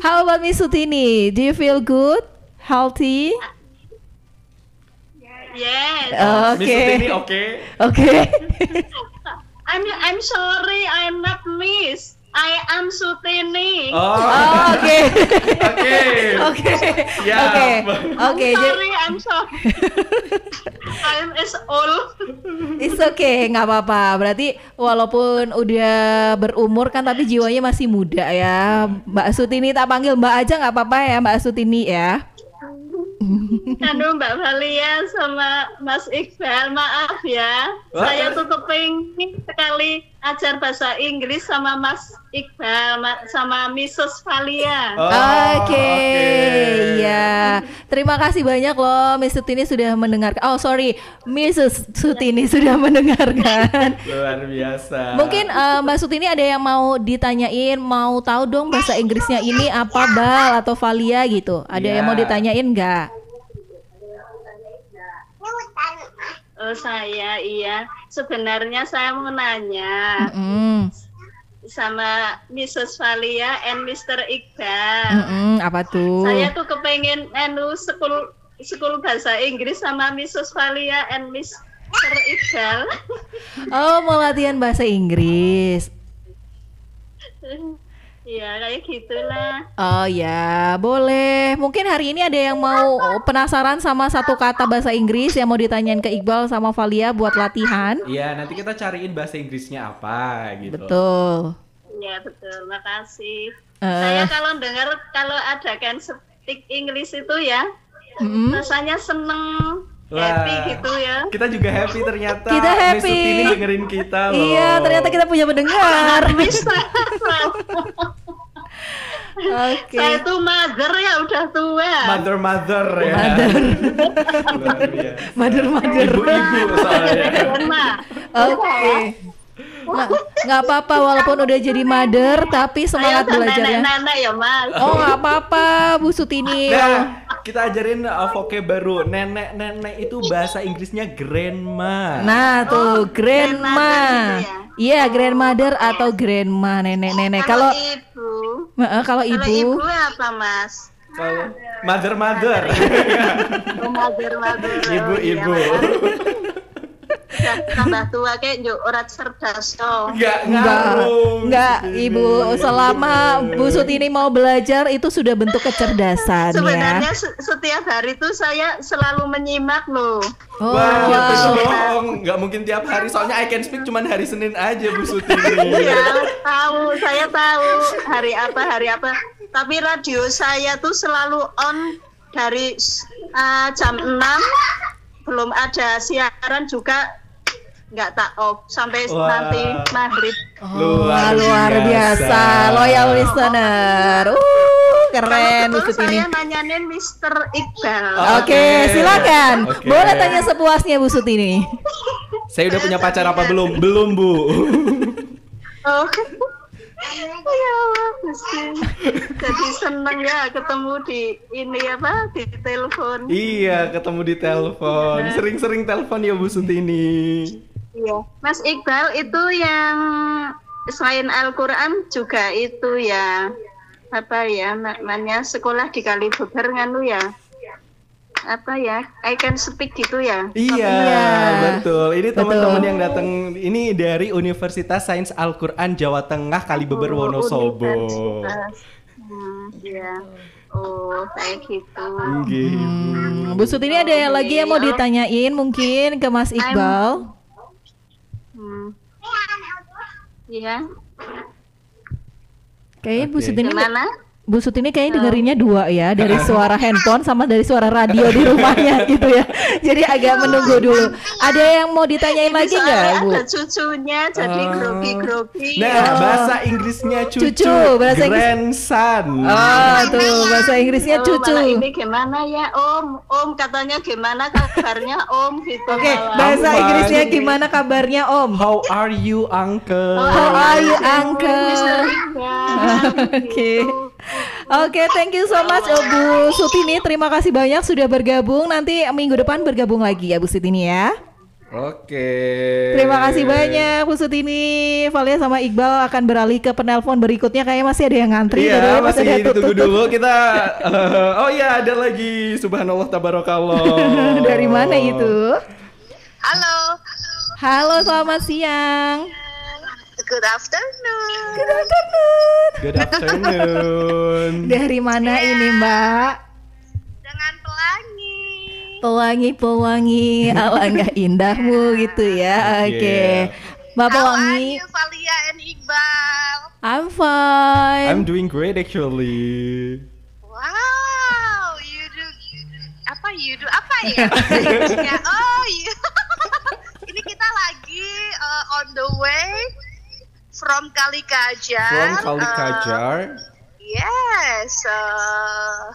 How about Miss Sutini? Do you feel good? Healthy? Yes. Oke. Okay. Miss Sutini Okay. Okay. I'm I'm sorry I'm not Miss. I am Sutini. Oh. oke. Oke. Oke. Oke. Oke. Sorry, I'm sorry. I'm is old. It's okay, nggak apa-apa. Berarti walaupun udah berumur kan tapi jiwanya masih muda ya. Mbak Sutini tak panggil Mbak aja nggak apa-apa ya, Mbak Sutini ya. Anu Mbak Valia sama Mas Iqbal, maaf ya. Wah. Saya tuh kepingin sekali ajar bahasa Inggris sama Mas Iqbal sama Mrs. Valia. Oh, Oke, okay. ya. Terima kasih banyak loh Miss Sutini sudah mendengarkan. Oh, sorry. Mrs. Sutini sudah mendengarkan. Luar biasa. Mungkin uh, Mbak Sutini ada yang mau ditanyain, mau tahu dong bahasa Inggrisnya ini apa Bal atau Valia gitu. Ada yeah. yang mau iya. ditanyain nggak? Oh saya iya. Sebenarnya saya mau nanya mm -hmm. sama Mrs. Valia and Mr. Iqbal. Mm -hmm. Apa tuh? Saya tuh kepengen anu school school bahasa Inggris sama Mrs. Valia and Mr. Iqbal. oh mau latihan bahasa Inggris. Iya, kayak gitulah. Oh ya, boleh. Mungkin hari ini ada yang mau penasaran sama satu kata bahasa Inggris yang mau ditanyain ke Iqbal sama Valia buat latihan. Iya, nanti kita cariin bahasa Inggrisnya apa gitu. Betul. Iya, betul. Makasih. Uh. Saya kalau dengar kalau ada kan speak English itu ya, mm -hmm. rasanya seneng Wah, happy gitu ya. Kita juga happy ternyata. Kita happy. Miss dengerin kita loh. Iya, ternyata kita punya pendengar. Bisa. Okay. Saya tuh mother ya udah tua. Mother mother ya. Mother. mother mother. Ibu ibu soalnya. Iya, Oke. Okay. Iya nggak apa-apa walaupun udah jadi mother tapi semangat Ayo, belajarnya. ya, ya Oh nggak apa-apa Bu Sutini. Nah, kita ajarin uh, vocab baru. Nenek nenek itu bahasa Inggrisnya grandma. Nah tuh oh, grandma. Gitu ya? Iya yeah, grandmother oh, atau grandma nenek nenek. Kalau ibu. Uh, kalau ibu. ibu apa mas? Kalau mother mother. mother mother. Ibu ibu. Iya, Iya, tambah tua kayak juk urat cerdas dong. Enggak, enggak, Ibu. Selama Bu Sutini mau belajar itu sudah bentuk kecerdasan ya. Sebenarnya ya. setiap hari itu saya selalu menyimak loh. Oh, Wah, wow. itu bohong. Enggak mungkin tiap hari. Soalnya I can speak cuma hari Senin aja Bu Sutini. Iya, tahu. Saya tahu hari apa, hari apa. Tapi radio saya tuh selalu on dari uh, jam 6 belum ada siaran juga nggak tak off oh, sampai Wah. nanti maghrib. Oh. luar, luar biasa. biasa, loyal listener. Uh, keren Kalau saya ini. Mister Iqbal. Oke, okay, silakan. Okay. Boleh tanya sepuasnya Bu Sutini. saya udah punya pacar apa belum? Belum, Bu. Oke. Oh, ya Allah, Jadi seneng ya ketemu di ini apa di telepon. Iya, ketemu di telepon. Nah. Sering-sering telepon ya Bu Sutini. Iya. Mas Iqbal itu yang selain Al-Qur'an juga itu ya apa ya namanya sekolah di Kali nganu ya apa ya I can speak gitu ya iya yeah. betul ini teman-teman yang datang ini dari Universitas Sains Al-Qur'an Jawa Tengah Kalibeber oh, Wonosobo hmm, iya Oh, kayak gitu. gitu. Hmm. Bu Sut ini ada oh, lagi yang mau iya. ditanyain mungkin ke Mas Iqbal. I'm Iya. Oke, okay, Bu Sedeni. Gimana? Bu ini kayaknya dengerinnya dua ya dari suara handphone sama dari suara radio di rumahnya gitu ya. Jadi agak menunggu dulu. Ada yang mau ditanyain lagi nggak Bu? Ada cucunya jadi oh. grogi grogi. Nah oh. bahasa Inggrisnya cucu. Cucu bahasa Inggris. Grandson. Oh tuh bahasa Inggrisnya oh, cucu. ini gimana ya Om? Om katanya gimana kabarnya Om gitu. Oke okay, bahasa Om, Inggrisnya gimana kabarnya Om? How are you Uncle? How are you Uncle? Oke. Okay. Gitu. Oke, okay, thank you so much uh, Bu Sutini. Terima kasih banyak sudah bergabung. Nanti minggu depan bergabung lagi ya Bu Sutini ya. Oke. Okay. Terima kasih banyak Bu Sutini. Valia sama Iqbal akan beralih ke penelpon berikutnya. Kayaknya masih ada yang ngantri. Iya, ya, masih ada ditunggu dulu kita. Uh, oh iya, ada lagi. Subhanallah tabarakallah. Dari mana itu? Halo. Halo, selamat siang. Good afternoon. Good afternoon. Good afternoon. Dari mana yeah. ini, ya. Mbak? Dengan pelangi. Pelangi-pelangi alangkah indahmu ya. gitu ya. Iya. Oke. Okay. Yeah. Mbak Pelangi. How are and Iqbal? I'm fine. I'm doing great actually. Wow, you do, you do apa you do apa ya? Iya, oh, you from Kali Kajar. From Kali Kajar. Uh, yes. Uh,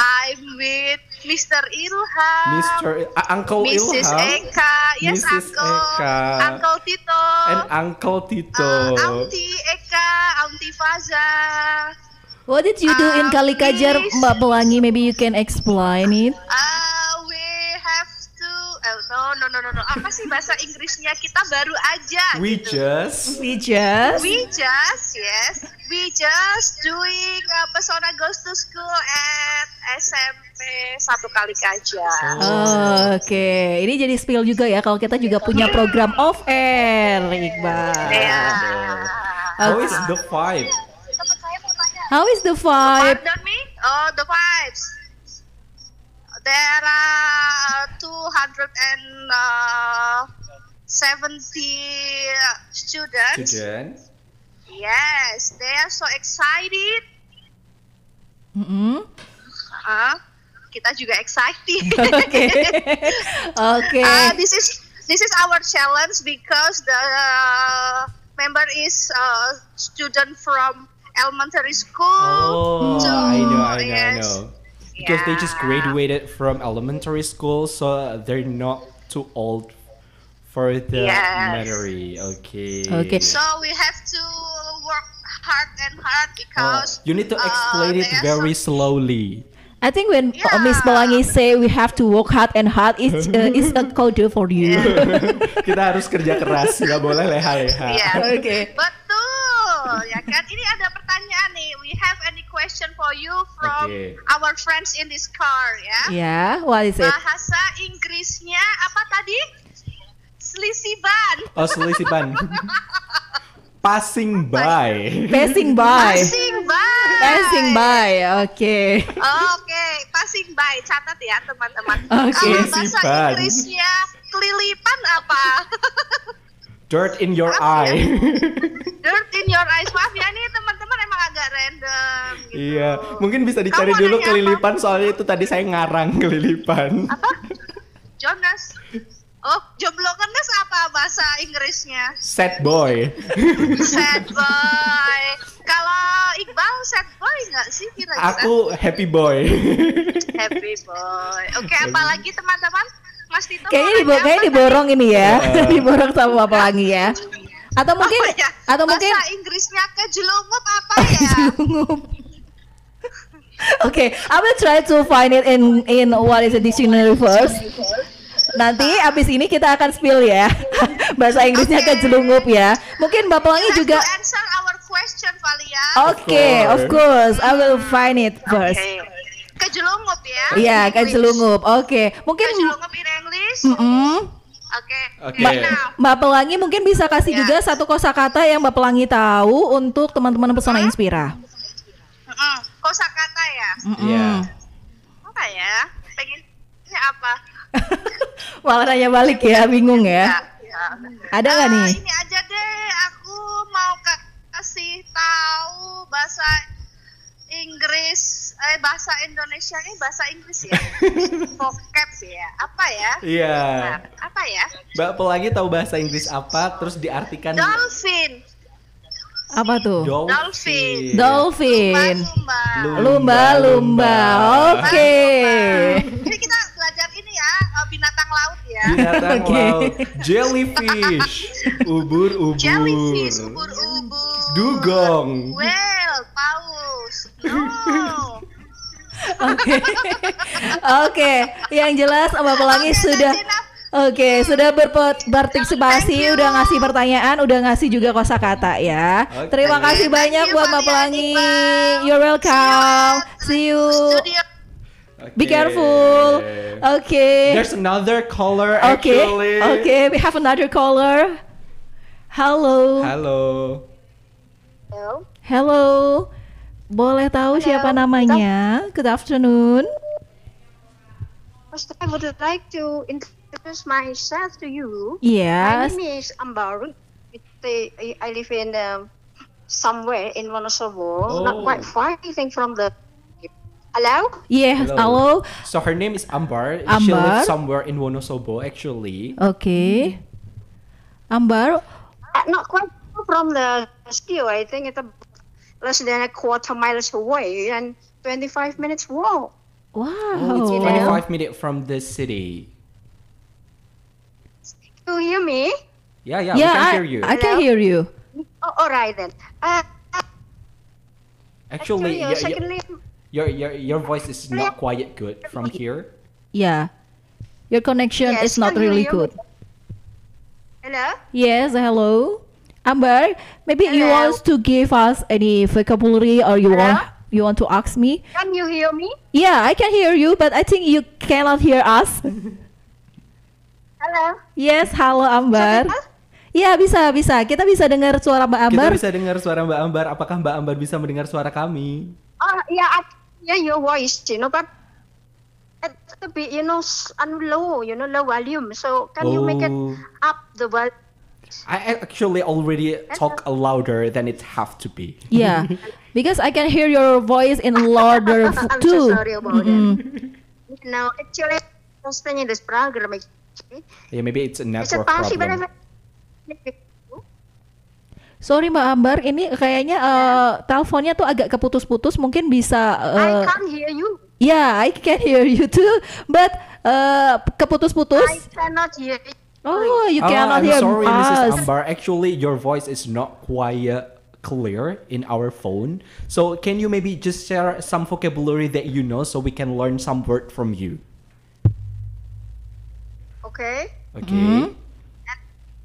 I'm with Mr. Ilham. Mr. Uh, Uncle Mrs. Ilham. Eka. Yes, Mrs. Uncle. Eka. Uncle Tito. And Uncle Tito. Uh, Auntie Eka, Auntie Faza. What did you do um, in Kali Kajar, Mbak Pelangi? Maybe you can explain it. Uh, no no no apa sih bahasa Inggrisnya kita baru aja gitu. we gitu. just we just we just yes we just doing uh, pesona goes to school at SMP satu kali aja oh, oke okay. ini jadi spill juga ya kalau kita juga punya program off air iya. Iqbal yeah. how is the vibe how is the vibe oh, the vibes there are 270 students. Students. Yes, they are so excited. Mm -hmm. uh, kita juga excited. Oke. okay. Uh, this is this is our challenge because the uh, member is a uh, student from elementary school. Oh, so, mm. I know, I know, yes. I know because yeah. they just graduated from elementary school, so they're not too old for the yes. Memory. Okay. Okay. So we have to work hard and hard oh, because oh, you need to uh, explain uh, it very so slowly. I think when yeah. Miss Pelangi say we have to work hard and hard, it's uh, it's a code for you. Kita harus kerja keras, nggak boleh leha-leha. Yeah. Oke. Okay. Betul, ya kan? Ini ada pertanyaan nih. We have any question for you from okay. our friends in this car ya. Yeah? yeah, what is it? Bahasa Inggrisnya apa tadi? Selisiban. Oh, selisiban. passing by. Passing by. Passing by. Passing by. Oke. Okay. Oke, okay. passing by. Catat ya teman-teman. Oke. Okay. Uh, bahasa Inggrisnya kelilipan apa? Dirt in your Maaf ya? eye. Ya. Dirt in your eyes. Maaf ya ini gitu. Iya, mungkin bisa dicari dulu kelilipan apa? soalnya itu tadi saya ngarang kelilipan. Apa? Jonas. Oh, jomblo kenes apa bahasa Inggrisnya? Sad boy. sad boy. Kalau Iqbal sad boy nggak sih kira-kira? Aku happy boy. happy boy. Oke, okay, apalagi teman-teman? Mas Tito kayaknya, dibo kayaknya diborong ini ya. Iya. diborong sama apa lagi ya? atau mungkin apa ya. atau mungkin bahasa Inggrisnya kejelungup apa ya jelungup Oke, okay, I will try to find it in in what is a dictionary first. Nanti abis ini kita akan spill ya bahasa Inggrisnya okay. kejelungup ya. Mungkin Bapak Wangi juga. Answer our question, Valia. Ya. Oke, okay, of course, I will find it first. Okay. Kejelungup ya. Iya, yeah, kejelungup. Oke, okay. mungkin. Kejelungup in English. Mm -mm. Oke. Okay. Okay. Mbak Pelangi mungkin bisa kasih yeah. juga satu kosakata yang Mbak Pelangi tahu untuk teman-teman pesona huh? Inspira. Kosakata ya. Iya. Mm yeah. Apa ya? Pengennya apa? Malah nanya balik ya, bingung ya. Yeah. Yeah. Ada nggak uh, nih? Ini aja deh, aku mau kasih tahu bahasa Inggris eh, bahasa Indonesia ini bahasa Inggris ya vocab ya apa ya iya yeah. apa ya mbak Pelangi tahu bahasa Inggris apa terus diartikan dolphin apa tuh? Dolphin. Dolphin. Lumba lumba. lumba, lumba. Oke. Jadi kita belajar ini ya eh, binatang laut ya. Binatang okay. laut. Jellyfish. Ubur-ubur. Jellyfish, ubur-ubur. Dugong. Whale, paus. No. Oke. Oke, yang jelas Mbak Pelangi okay, sudah Oke, okay, hmm. sudah berpartisipasi, udah ngasih pertanyaan, udah ngasih juga kosakata ya. Okay. Terima kasih banyak buat Mbak Pelangi. You're welcome. See you. Okay. Be careful. Okay. There's another caller okay. actually. Okay, we have another caller. Hello. Hello. Hello. Hello. Boleh tahu Hello. siapa namanya? Good afternoon. First, I would like to introduce myself to you. Yes. My name is Ambaru. I live in um, somewhere in Wonosobo, oh. not quite far, I think, from the Hello? Yeah, hello. hello. So her name is Ambar. Ambar. She lives somewhere in Wonosobo, actually. Okay. Ambar? Uh, not quite from the studio, I think it's about less than a quarter miles away and 25 minutes walk. Wow. it's 25 minutes from the city. Can you hear me? Yeah, yeah, yeah I, hear you. I can hear you. Oh, all right then. Uh, uh actually, actually uh, secondly, your, your, your voice is not quite good from here. Yeah. Your connection yes, is not really good. Hello? Yes, hello. Amber, maybe Hello. you want to give us any vocabulary or you Hello? want you want to ask me? Can you hear me? Yeah, I can hear you, but I think you cannot hear us. Hello. Yes, halo Amber. Iya bisa bisa. Kita bisa dengar suara Mbak Ambar. Kita bisa dengar suara Mbak Ambar. Apakah Mbak Ambar bisa mendengar suara kami? Oh iya, yeah, your voice, you know, but it a be you know anu low, you know low volume. So can oh. you make it oh. up the volume? I actually already talk louder than it have to be. Yeah, because I can hear your voice in louder I'm too. So sorry about mm -hmm. that. No, actually, posting in this program. Yeah, maybe it's a network it's a problem. Sorry Mbak Ambar, ini kayaknya uh, teleponnya tuh agak keputus-putus, mungkin bisa. Uh, I can't hear you. Yeah, I can hear you too, but uh, keputus-putus. I cannot hear you. Oh, you ah, cannot I'm hear sorry, us. Mrs. Ambar. Actually, your voice is not quite clear in our phone. So can you maybe just share some vocabulary that you know so we can learn some word from you? Okay. Okay. Mm -hmm.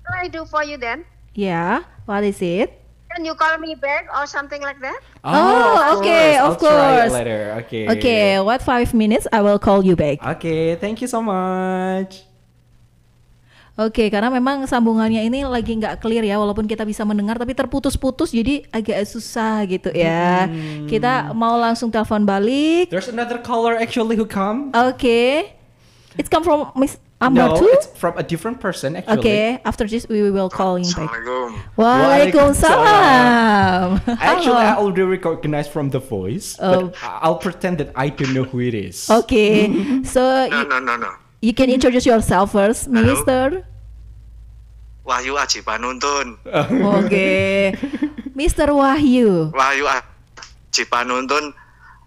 What I do for you then? Yeah. What is it? Can you call me back or something like that? Ah, oh, oh of okay, course. of I'll course. later. Okay. Okay. What five minutes? I will call you back. Okay. Thank you so much. Oke, okay, karena memang sambungannya ini lagi nggak clear ya, walaupun kita bisa mendengar tapi terputus-putus jadi agak susah gitu ya. Hmm. Kita mau langsung telepon balik. There's another caller actually who come. Oke. Okay. It's come from Miss Amber no, too? it's from a different person actually. Okay, after this we will call him back. Waalaikumsalam. Actually, I already recognize from the voice, oh. but I'll pretend that I don't know who it is. Okay, so no, no, no, no. You can introduce yourself first, Hello? Minister. Wahyu Aji Panuntun. Oke. Okay. Mr. Wahyu. Wahyu Aji Panuntun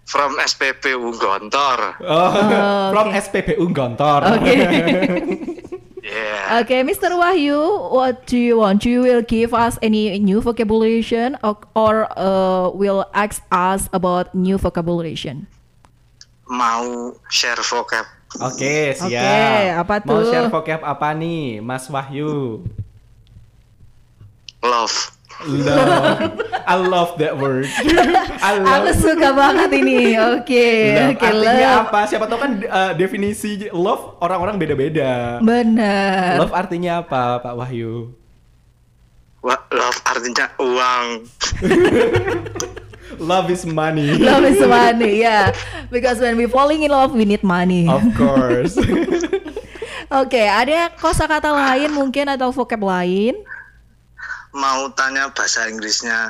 from SPP Unggontor. Oh, okay. Oh, from SPP Unggontor. Oke. Okay. yeah. Okay, Mr. Wahyu, what do you want? You will give us any new vocabulary or, or uh, will ask us about new vocabulary? Mau share vocab. Oke, okay, siap. okay, apa tuh? Mau share vocab apa nih, Mas Wahyu? Love. Love. I love that word. I love. Aku suka banget ini. Oke, okay. oke. Okay, artinya love. apa? Siapa tahu kan uh, definisi love orang-orang beda-beda. Benar. Love artinya apa, Pak Wahyu? love artinya uang. love is money. Love is money, yeah. Because when we falling in love, we need money. Of course. Oke, okay, ada kosakata lain mungkin atau vocab lain? mau tanya bahasa Inggrisnya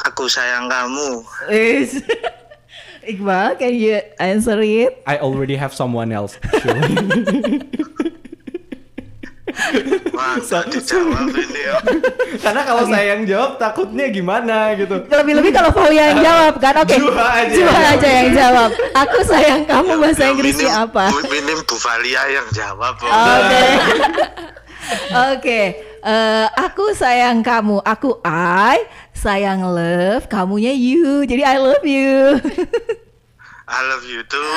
aku sayang kamu is Iqbal can you answer it I already have someone else Wah, so, dijawab ini ya. Karena kalau saya yang jawab takutnya gimana gitu. Lebih-lebih kalau kau yang jawab kan oke. Okay. Jua aja. Jua aja yang jawab. Aku sayang kamu ya, bahasa ya, Inggrisnya apa? Minim Bu Valia yang jawab. Oke. Oke uh, aku sayang kamu, aku I sayang love, kamunya you. Jadi I love you. I love you too.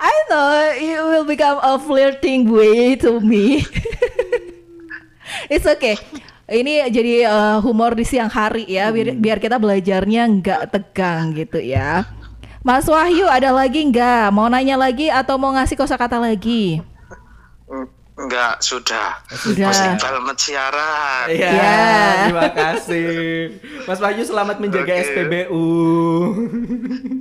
I know it will become a flirting way to me. It's okay. Ini jadi uh, humor di siang hari ya, biar, hmm. biar kita belajarnya nggak tegang gitu ya. Mas Wahyu ada lagi nggak? Mau nanya lagi atau mau ngasih kosakata lagi? Hmm. Enggak, sudah. Sudah. Mas Iqbal siaran. Iya, yeah. terima kasih. Mas Wahyu selamat menjaga okay. SPBU.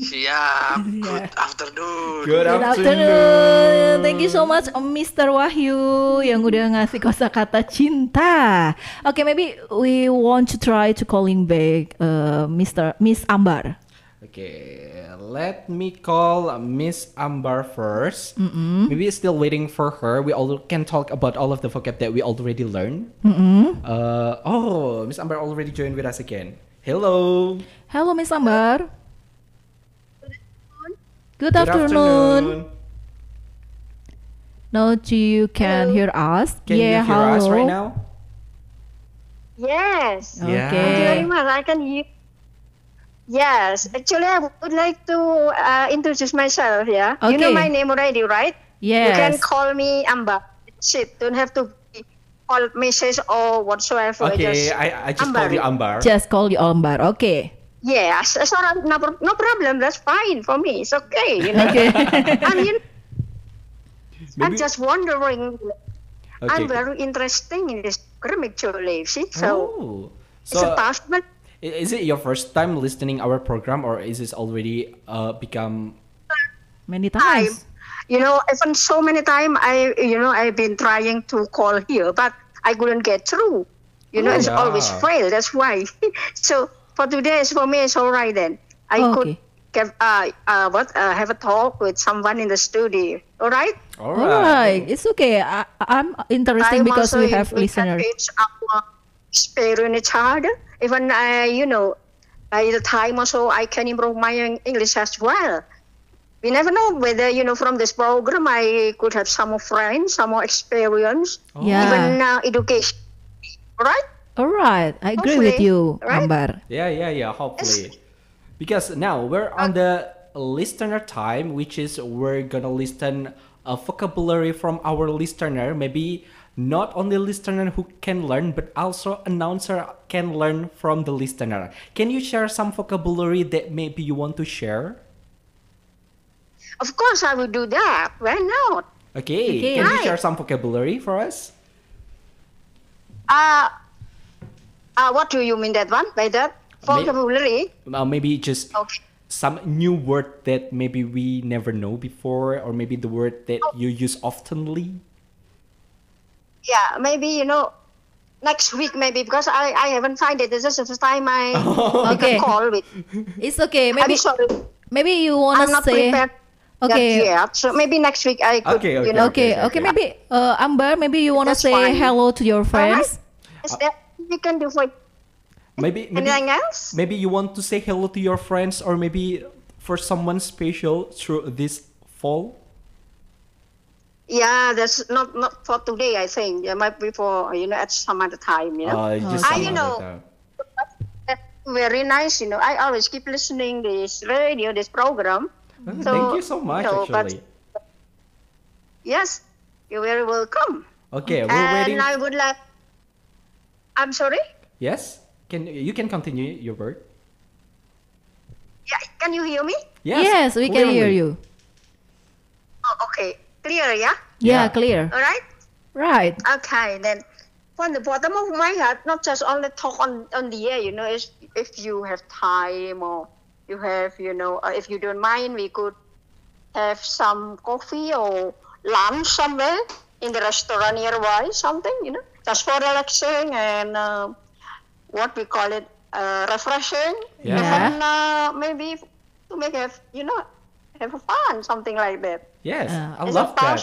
Siap. Good yeah. afternoon. Good afternoon. Good afternoon. Thank you so much Mr. Wahyu yang udah ngasih kosakata cinta. Oke, okay, maybe we want to try to calling back uh, Mr. Miss Ambar. Oke. Okay. let me call Miss Amber 1st Mm-mm. Maybe still waiting for her. We all can talk about all of the vocab that we already learned. Mm-mm. Uh, oh, Miss Amber already joined with us again. Hello. Hello, Miss Amber. Good afternoon. Now do you can Hello. hear us? Can yeah, you hear hello. us right now? Yes. Okay. Thank you very much. I can hear. Yes, actually, I would like to uh, introduce myself. Yeah, okay. you know my name already, right? Yes. You can call me Amba. Shit, don't have to call message or whatsoever. Okay, just I, I just Ambar. call you Ambar. Just call you Ambar. Okay. Yes, it's not no, no problem. That's fine for me. It's okay. You know? okay. I mean, Maybe. I'm just wondering. Okay. I'm very interesting in this actually. See, so oh. so it's a tough, but Is it your first time listening our program, or is this already uh, become many times? I, you know, even so many time I, you know, I've been trying to call here, but I couldn't get through. You know, oh, it's yeah. always fail. That's why. so for today, for me, it's all right then. I oh, could. Okay. uh, uh, what, uh, have a talk with someone in the studio. All right? All right. All right. It's okay. I, am interested because we have listeners. Pero it's hard. Even, I, you know, by the time also I can improve my English as well. We never know whether, you know, from this program I could have some more friends, some more experience, oh. yeah. even uh, education. Right? All right. I agree Hopefully. with you, right? Ambar. Yeah, yeah, yeah. Hopefully. Because now we're on the listener time, which is we're gonna listen a vocabulary from our listener. Maybe not only listener who can learn but also announcer can learn from the listener can you share some vocabulary that maybe you want to share of course i will do that why not okay, okay. can you share some vocabulary for us uh, uh what do you mean that one by that vocabulary maybe, uh, maybe just okay. some new word that maybe we never know before or maybe the word that oh. you use oftenly yeah, maybe you know next week maybe because I, I haven't find it. This is the first time I oh, okay. call with. It's okay. Maybe sorry. maybe you wanna I'm not say. Prepared. Okay. Yeah. So maybe next week I could. Okay. Okay. You know, okay. Okay. okay. Maybe uh, Amber, maybe you wanna That's say fine. hello to your friends. Right. Is that you can do for? Maybe, maybe anything else? Maybe you want to say hello to your friends, or maybe for someone special through this fall. Yeah, that's not not for today. I think yeah, might be for you know at some other time. You know, uh, uh-huh. I you know very nice. You know, I always keep listening this radio, this program. Ah, so, thank you so much. You know, actually, but, yes, you're very welcome. Okay, we're and waiting. I would like. I'm sorry. Yes, can you can continue your word? Yeah, can you hear me? Yes, yes we clearly. can hear you. Oh, okay. Clear, yeah? Yeah, clear. All right? Right. Okay, then from the bottom of my heart, not just only talk on, on the air, you know, if, if you have time or you have, you know, uh, if you don't mind, we could have some coffee or lunch somewhere in the restaurant nearby, something, you know, just for relaxing and uh, what we call it, uh, refreshing. Yeah. And uh, maybe to make a, you know, have fun, something like that. Yes, uh, I love that.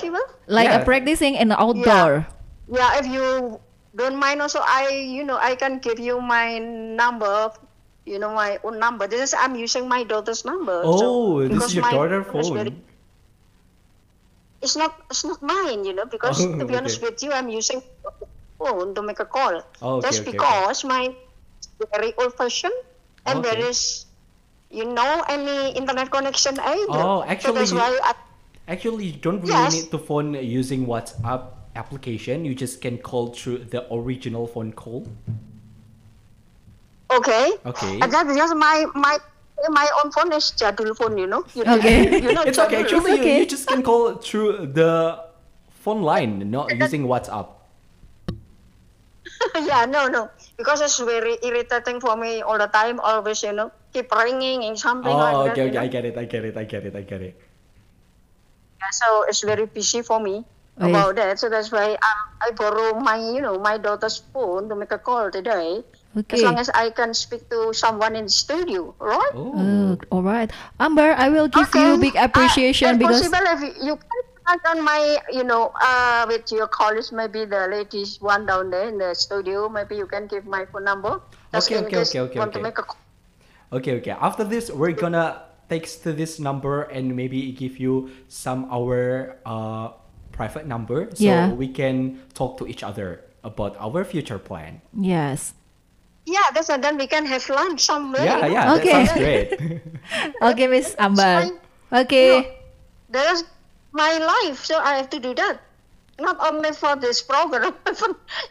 Like yeah. practicing in outdoor. Yeah. yeah, if you don't mind, also I, you know, I can give you my number. You know my own number. This is I'm using my daughter's number. Oh, so, this is your daughter phone. Very, it's not it's not mine, you know, because oh, to be okay. honest with you, I'm using phone to make a call. Oh, okay, That's okay, because oh, okay. my very old fashioned and there is you know any internet connection either. Oh, actually, so you, actually, you don't really yes. need to phone using WhatsApp application. You just can call through the original phone call. Okay. Okay. And that's just my my my own phone is jadul phone. You know. You, okay. You know, it's okay. Actually, it's okay. You, you just can call through the phone line, not using WhatsApp. yeah. No. No. Because it's very irritating for me all the time. Always, you know keep ringing and something oh, like okay, that. okay, okay, I get it, I get it, I get it, I get it. Yeah, so it's very busy for me oh, about yeah. that. So that's why I, um, I borrow my, you know, my daughter's phone to make a call today. Okay. As long as I can speak to someone in the studio, right? Oh. oh. all right, Amber. I will give okay. you big uh, appreciation uh, because possible if you can on my, you know, uh, with your colleagues, maybe the ladies one down there in the studio. Maybe you can give my phone number. Just okay, okay, okay, okay, want okay. to make a call. Okay, okay. After this, we're gonna text this number and maybe give you some our uh, private number so Yeah. we can talk to each other about our future plan. Yes. Yeah, that's and then we can have lunch somewhere. Yeah, yeah, Okay. sounds great. Okay, Miss Amber. Okay. That is my life, so I have to do that not only for this program,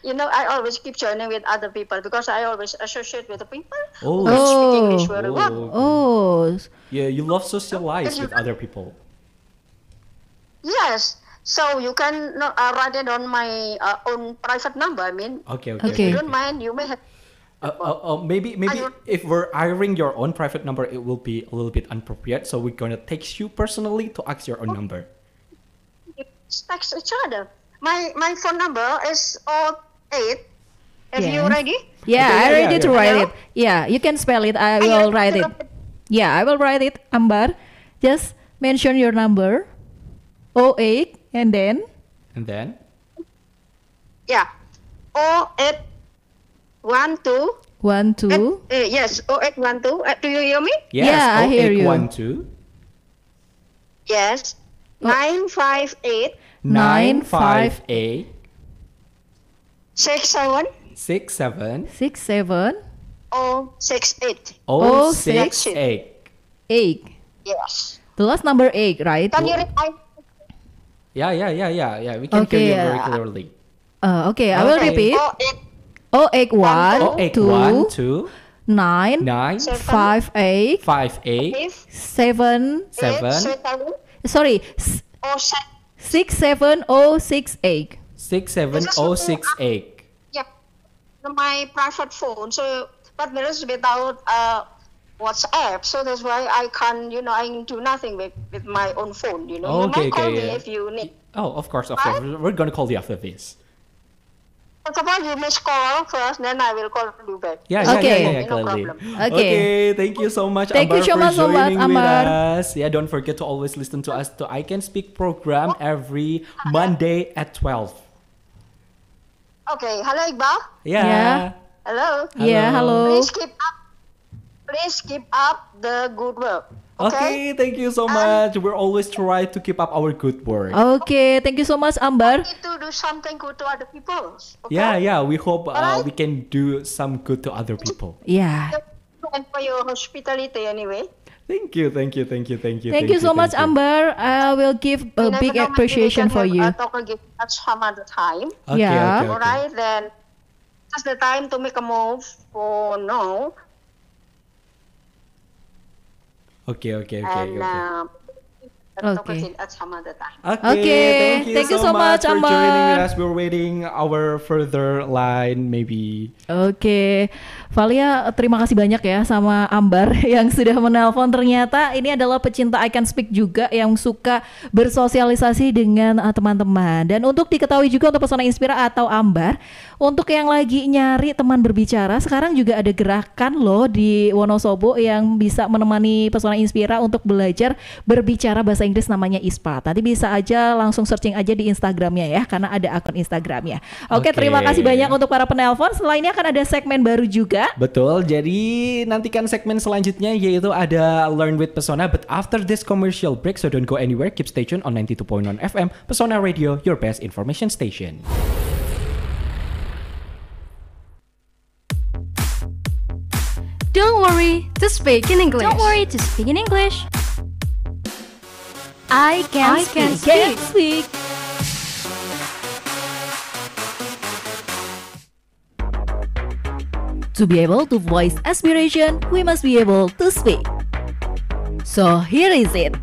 you know, I always keep joining with other people because I always associate with the people oh. who speak oh. English very well. Oh. oh, yeah, you love socialize with other people. Yes, so you can uh, write it on my uh, own private number. I mean, okay, okay. If you don't mind, you may have. Uh, uh, uh, maybe maybe if we're hiring your own private number, it will be a little bit inappropriate. So we're gonna text you personally to ask your own oh. number text each other. My my phone number is 08. Have you ready? Yeah, okay, I ready yeah, to yeah. write it. Yeah, you can spell it. I will I write it. Yeah, I will write it. Ambar, just mention your number. 08 and then and then yeah 08 one two one two uh, yes O eight one two. uh, do you hear me yes, yeah i hear you one two yes nine five eight nine five eight six seven six seven six seven oh six eight oh six eight eight yes the last number eight right can you repeat yeah yeah yeah yeah yeah we can okay, hear you very clearly uh, okay, okay i will repeat oh eight, oh, eight one oh, eight, two, one, two nine nine seven, five eight five eight seven seven, seven sorry, oh, six seven oh six eight. Six seven oh six eight. Yeah, my private phone. So, but there is without uh, WhatsApp, so that's why I can't. You know, I can do nothing with, with my own phone. You know, okay, you might okay, call yeah. me if you need. Oh, of course, of course. We're gonna call you after this. Tetap lagi miss call first, then I will call you back. Yeah, ya, okay. yeah, yeah, yeah, clearly. No okay. okay, thank you so much, thank Ambar, you so for joining much, Ambar. with us. Yeah, don't forget to always listen to us to I Can Speak program every Monday at 12. Okay, hello Iqbal. Yeah. yeah. Hello. Yeah, hello. Please keep up. Please keep up the good work. Oke, okay, thank you so much. Um, We're always try to keep up our good work. Okay, thank you so much, Ambar. We need to do something good to other people. Okay? Yeah, yeah. We hope uh, we can do some good to other people. Yeah. And for your hospitality, anyway. Thank you, thank you, thank you, thank you. Thank, thank you so thank much, you. Amber. I will give a we big appreciation for you. Talk again at some other time. Okay, yeah. Okay, okay. All right, then. It's the time to make a move for now. Oke oke oke. Um, Okay. Okay, okay. Thank, you thank you so, so much, much for joining us. We're waiting our further line maybe. Oke. Okay. Valia terima kasih banyak ya sama Ambar yang sudah menelpon. Ternyata ini adalah pecinta I Can Speak juga yang suka bersosialisasi dengan uh, teman-teman. Dan untuk diketahui juga untuk Pesona Inspira atau Ambar, untuk yang lagi nyari teman berbicara, sekarang juga ada gerakan loh di Wonosobo yang bisa menemani Pesona Inspira untuk belajar berbicara bahasa Inggris namanya ISPA. Tadi bisa aja langsung searching aja di Instagramnya ya, karena ada akun Instagramnya. Oke, okay, okay. terima kasih banyak untuk para penelpon. ini akan ada segmen baru juga. Betul. Jadi nantikan segmen selanjutnya yaitu ada Learn with Pesona. But after this commercial break, so don't go anywhere. Keep stay tuned on 92.1 FM Pesona Radio, your best information station. Don't worry to speak in English. Don't worry to speak in English. I can I speak. Can speak. speak. To be able to voice aspiration, we must be able to speak. So here is it.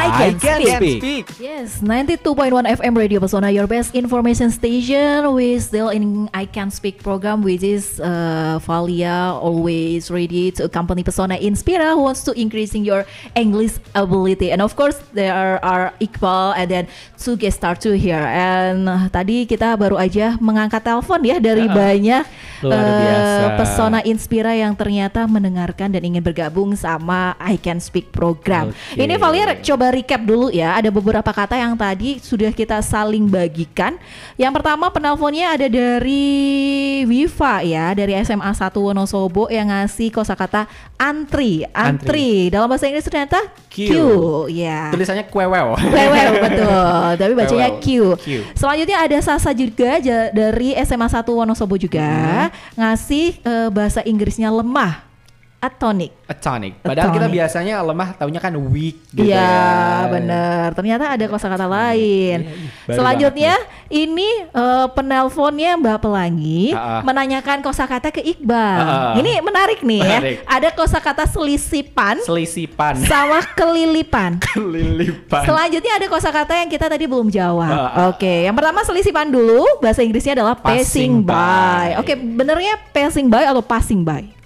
I Can, can speak. speak. Yes, 92.1 FM Radio Pesona, your best information station. We still in I Can Speak program, which is uh, Valia always ready to accompany Pesona Inspira who wants to increasing your English ability. And of course, there are Iqbal and then two guest star two here. And uh, tadi kita baru aja mengangkat telepon ya dari ah, uh -uh. banyak uh, Pesona Inspira yang ternyata mendengarkan dan ingin bergabung sama I Can Speak program. Okay. Ini Valia coba recap dulu ya. Ada beberapa kata yang tadi sudah kita saling bagikan. Yang pertama penelponnya ada dari Wifa ya, dari SMA 1 Wonosobo yang ngasih kosakata antri, antri. Antri. Dalam bahasa Inggris ternyata Q. Q ya. Tulisannya kwewew. Kwewew betul. Tapi bacanya Q. Q. Selanjutnya ada Sasa juga dari SMA 1 Wonosobo juga hmm. ngasih uh, bahasa Inggrisnya lemah. Atonic. Atonic. Padahal Atonic. kita biasanya lemah taunya kan weak gitu iya, ya. Iya, benar. Ternyata ada kosakata lain. Iya, iya, Baru Selanjutnya ini uh, penelponnya Mbak Pelangi uh-uh. menanyakan kosakata ke Iqbal. Uh-uh. Ini menarik nih ya. menarik. ya. Ada kosakata selisipan. Selisipan. Sama kelilipan. kelilipan. Selanjutnya ada kosakata yang kita tadi belum jawab. Uh-uh. Oke, yang pertama selisipan dulu. Bahasa Inggrisnya adalah passing, passing by. by. Oke, okay, benernya passing by atau passing by?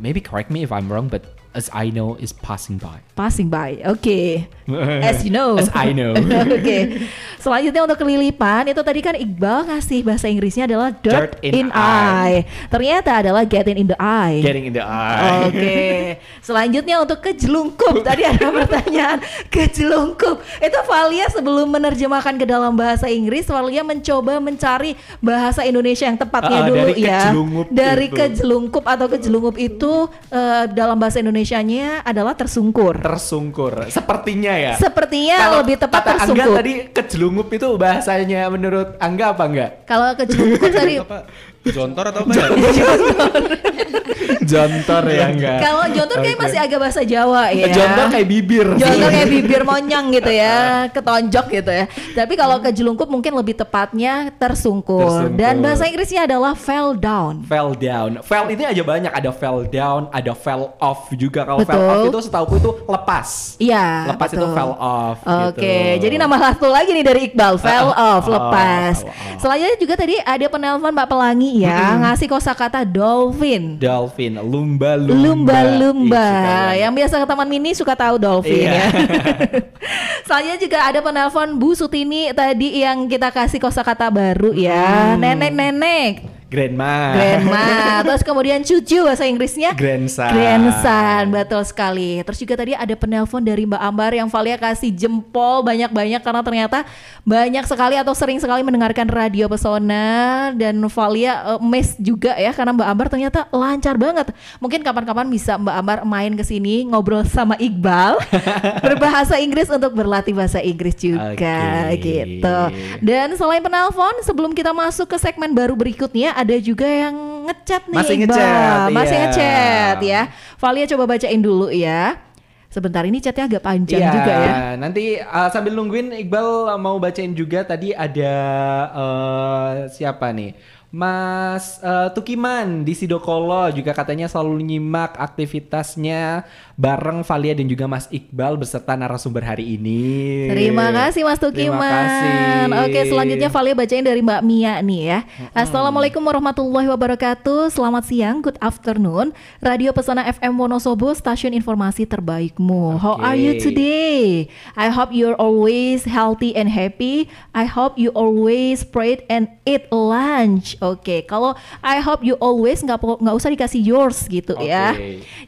maybe correct me if I'm wrong, but as I know is passing by. Passing by, oke. Okay. As you know. As I know. oke. okay. Selanjutnya untuk kelilipan itu tadi kan Iqbal ngasih bahasa Inggrisnya adalah dirt, dirt in, in eye. eye. Ternyata adalah getting in the eye. Getting in the eye. Oke. Okay. Selanjutnya untuk kejelungkup tadi ada pertanyaan kejelungkup itu Valia sebelum menerjemahkan ke dalam bahasa Inggris Valia mencoba mencari bahasa Indonesia yang tepatnya uh, dulu dari ya. Kejelungkup dari kejelungkup atau kejelungkup itu uh, dalam bahasa Indonesia Indonesianya adalah tersungkur. Tersungkur. Sepertinya ya. Sepertinya Kalau lebih tepat kata tersungkur. Angga tadi kejelungup itu bahasanya menurut Angga apa enggak? Kalau kejelungup tadi Jontor atau apa ya? Jontor. jontor ya iya, enggak. Kalau jontor kayak okay. masih agak bahasa Jawa ya. Eh, jontor kayak bibir. Jontor kayak bibir monyang gitu ya, ketonjok gitu ya. Tapi kalau ke jelungkup mungkin lebih tepatnya tersungkur. tersungkur. Dan bahasa Inggrisnya adalah fell down. Fell down. Fell ini aja banyak, ada fell down, ada fell off juga. Kalau fell off itu setahu itu lepas. Iya. Lepas betul. itu fell off. Oke, okay. gitu. jadi nama satu lagi nih dari Iqbal, fell uh, off, ah, lepas. Oh, oh, oh. Selanjutnya juga tadi ada penelpon Mbak Pelangi ya hmm. ngasih kosakata dolphin. Dolphin, lumba-lumba. Lumba-lumba. Yang biasa ke taman mini suka tahu dolphin iya. ya. Soalnya juga ada penelpon Bu Sutini tadi yang kita kasih kosakata baru ya. Hmm. Nenek, nenek Grandma. Grandma. Terus kemudian cucu bahasa Inggrisnya? Grandson. Grandson, betul sekali. Terus juga tadi ada penelpon dari Mbak Ambar yang Valia kasih jempol banyak-banyak karena ternyata banyak sekali atau sering sekali mendengarkan radio pesona dan Valia uh, eh, mes juga ya karena Mbak Ambar ternyata lancar banget. Mungkin kapan-kapan bisa Mbak Ambar main ke sini ngobrol sama Iqbal berbahasa Inggris untuk berlatih bahasa Inggris juga okay. gitu. Dan selain penelpon, sebelum kita masuk ke segmen baru berikutnya ada ada juga yang ngechat nih. Masih Iqbal. ngechat. Iya. Masih yeah. ngechat ya. Valia coba bacain dulu ya. Sebentar ini chatnya agak panjang yeah, juga ya. Nanti uh, sambil nungguin Iqbal mau bacain juga tadi ada uh, siapa nih? Mas uh, Tukiman di Sidokolo juga katanya selalu nyimak aktivitasnya bareng Valia dan juga Mas Iqbal beserta narasumber hari ini. Terima kasih Mas Tukiman. kasih. Oke, selanjutnya Valia bacain dari Mbak Mia nih ya. Hmm. Assalamualaikum warahmatullahi wabarakatuh. Selamat siang, good afternoon. Radio Pesona FM Wonosobo, stasiun informasi terbaikmu. Okay. How are you today? I hope you're always healthy and happy. I hope you always pray and eat lunch. Oke, okay. kalau I hope you always nggak nggak usah dikasih yours gitu okay. ya.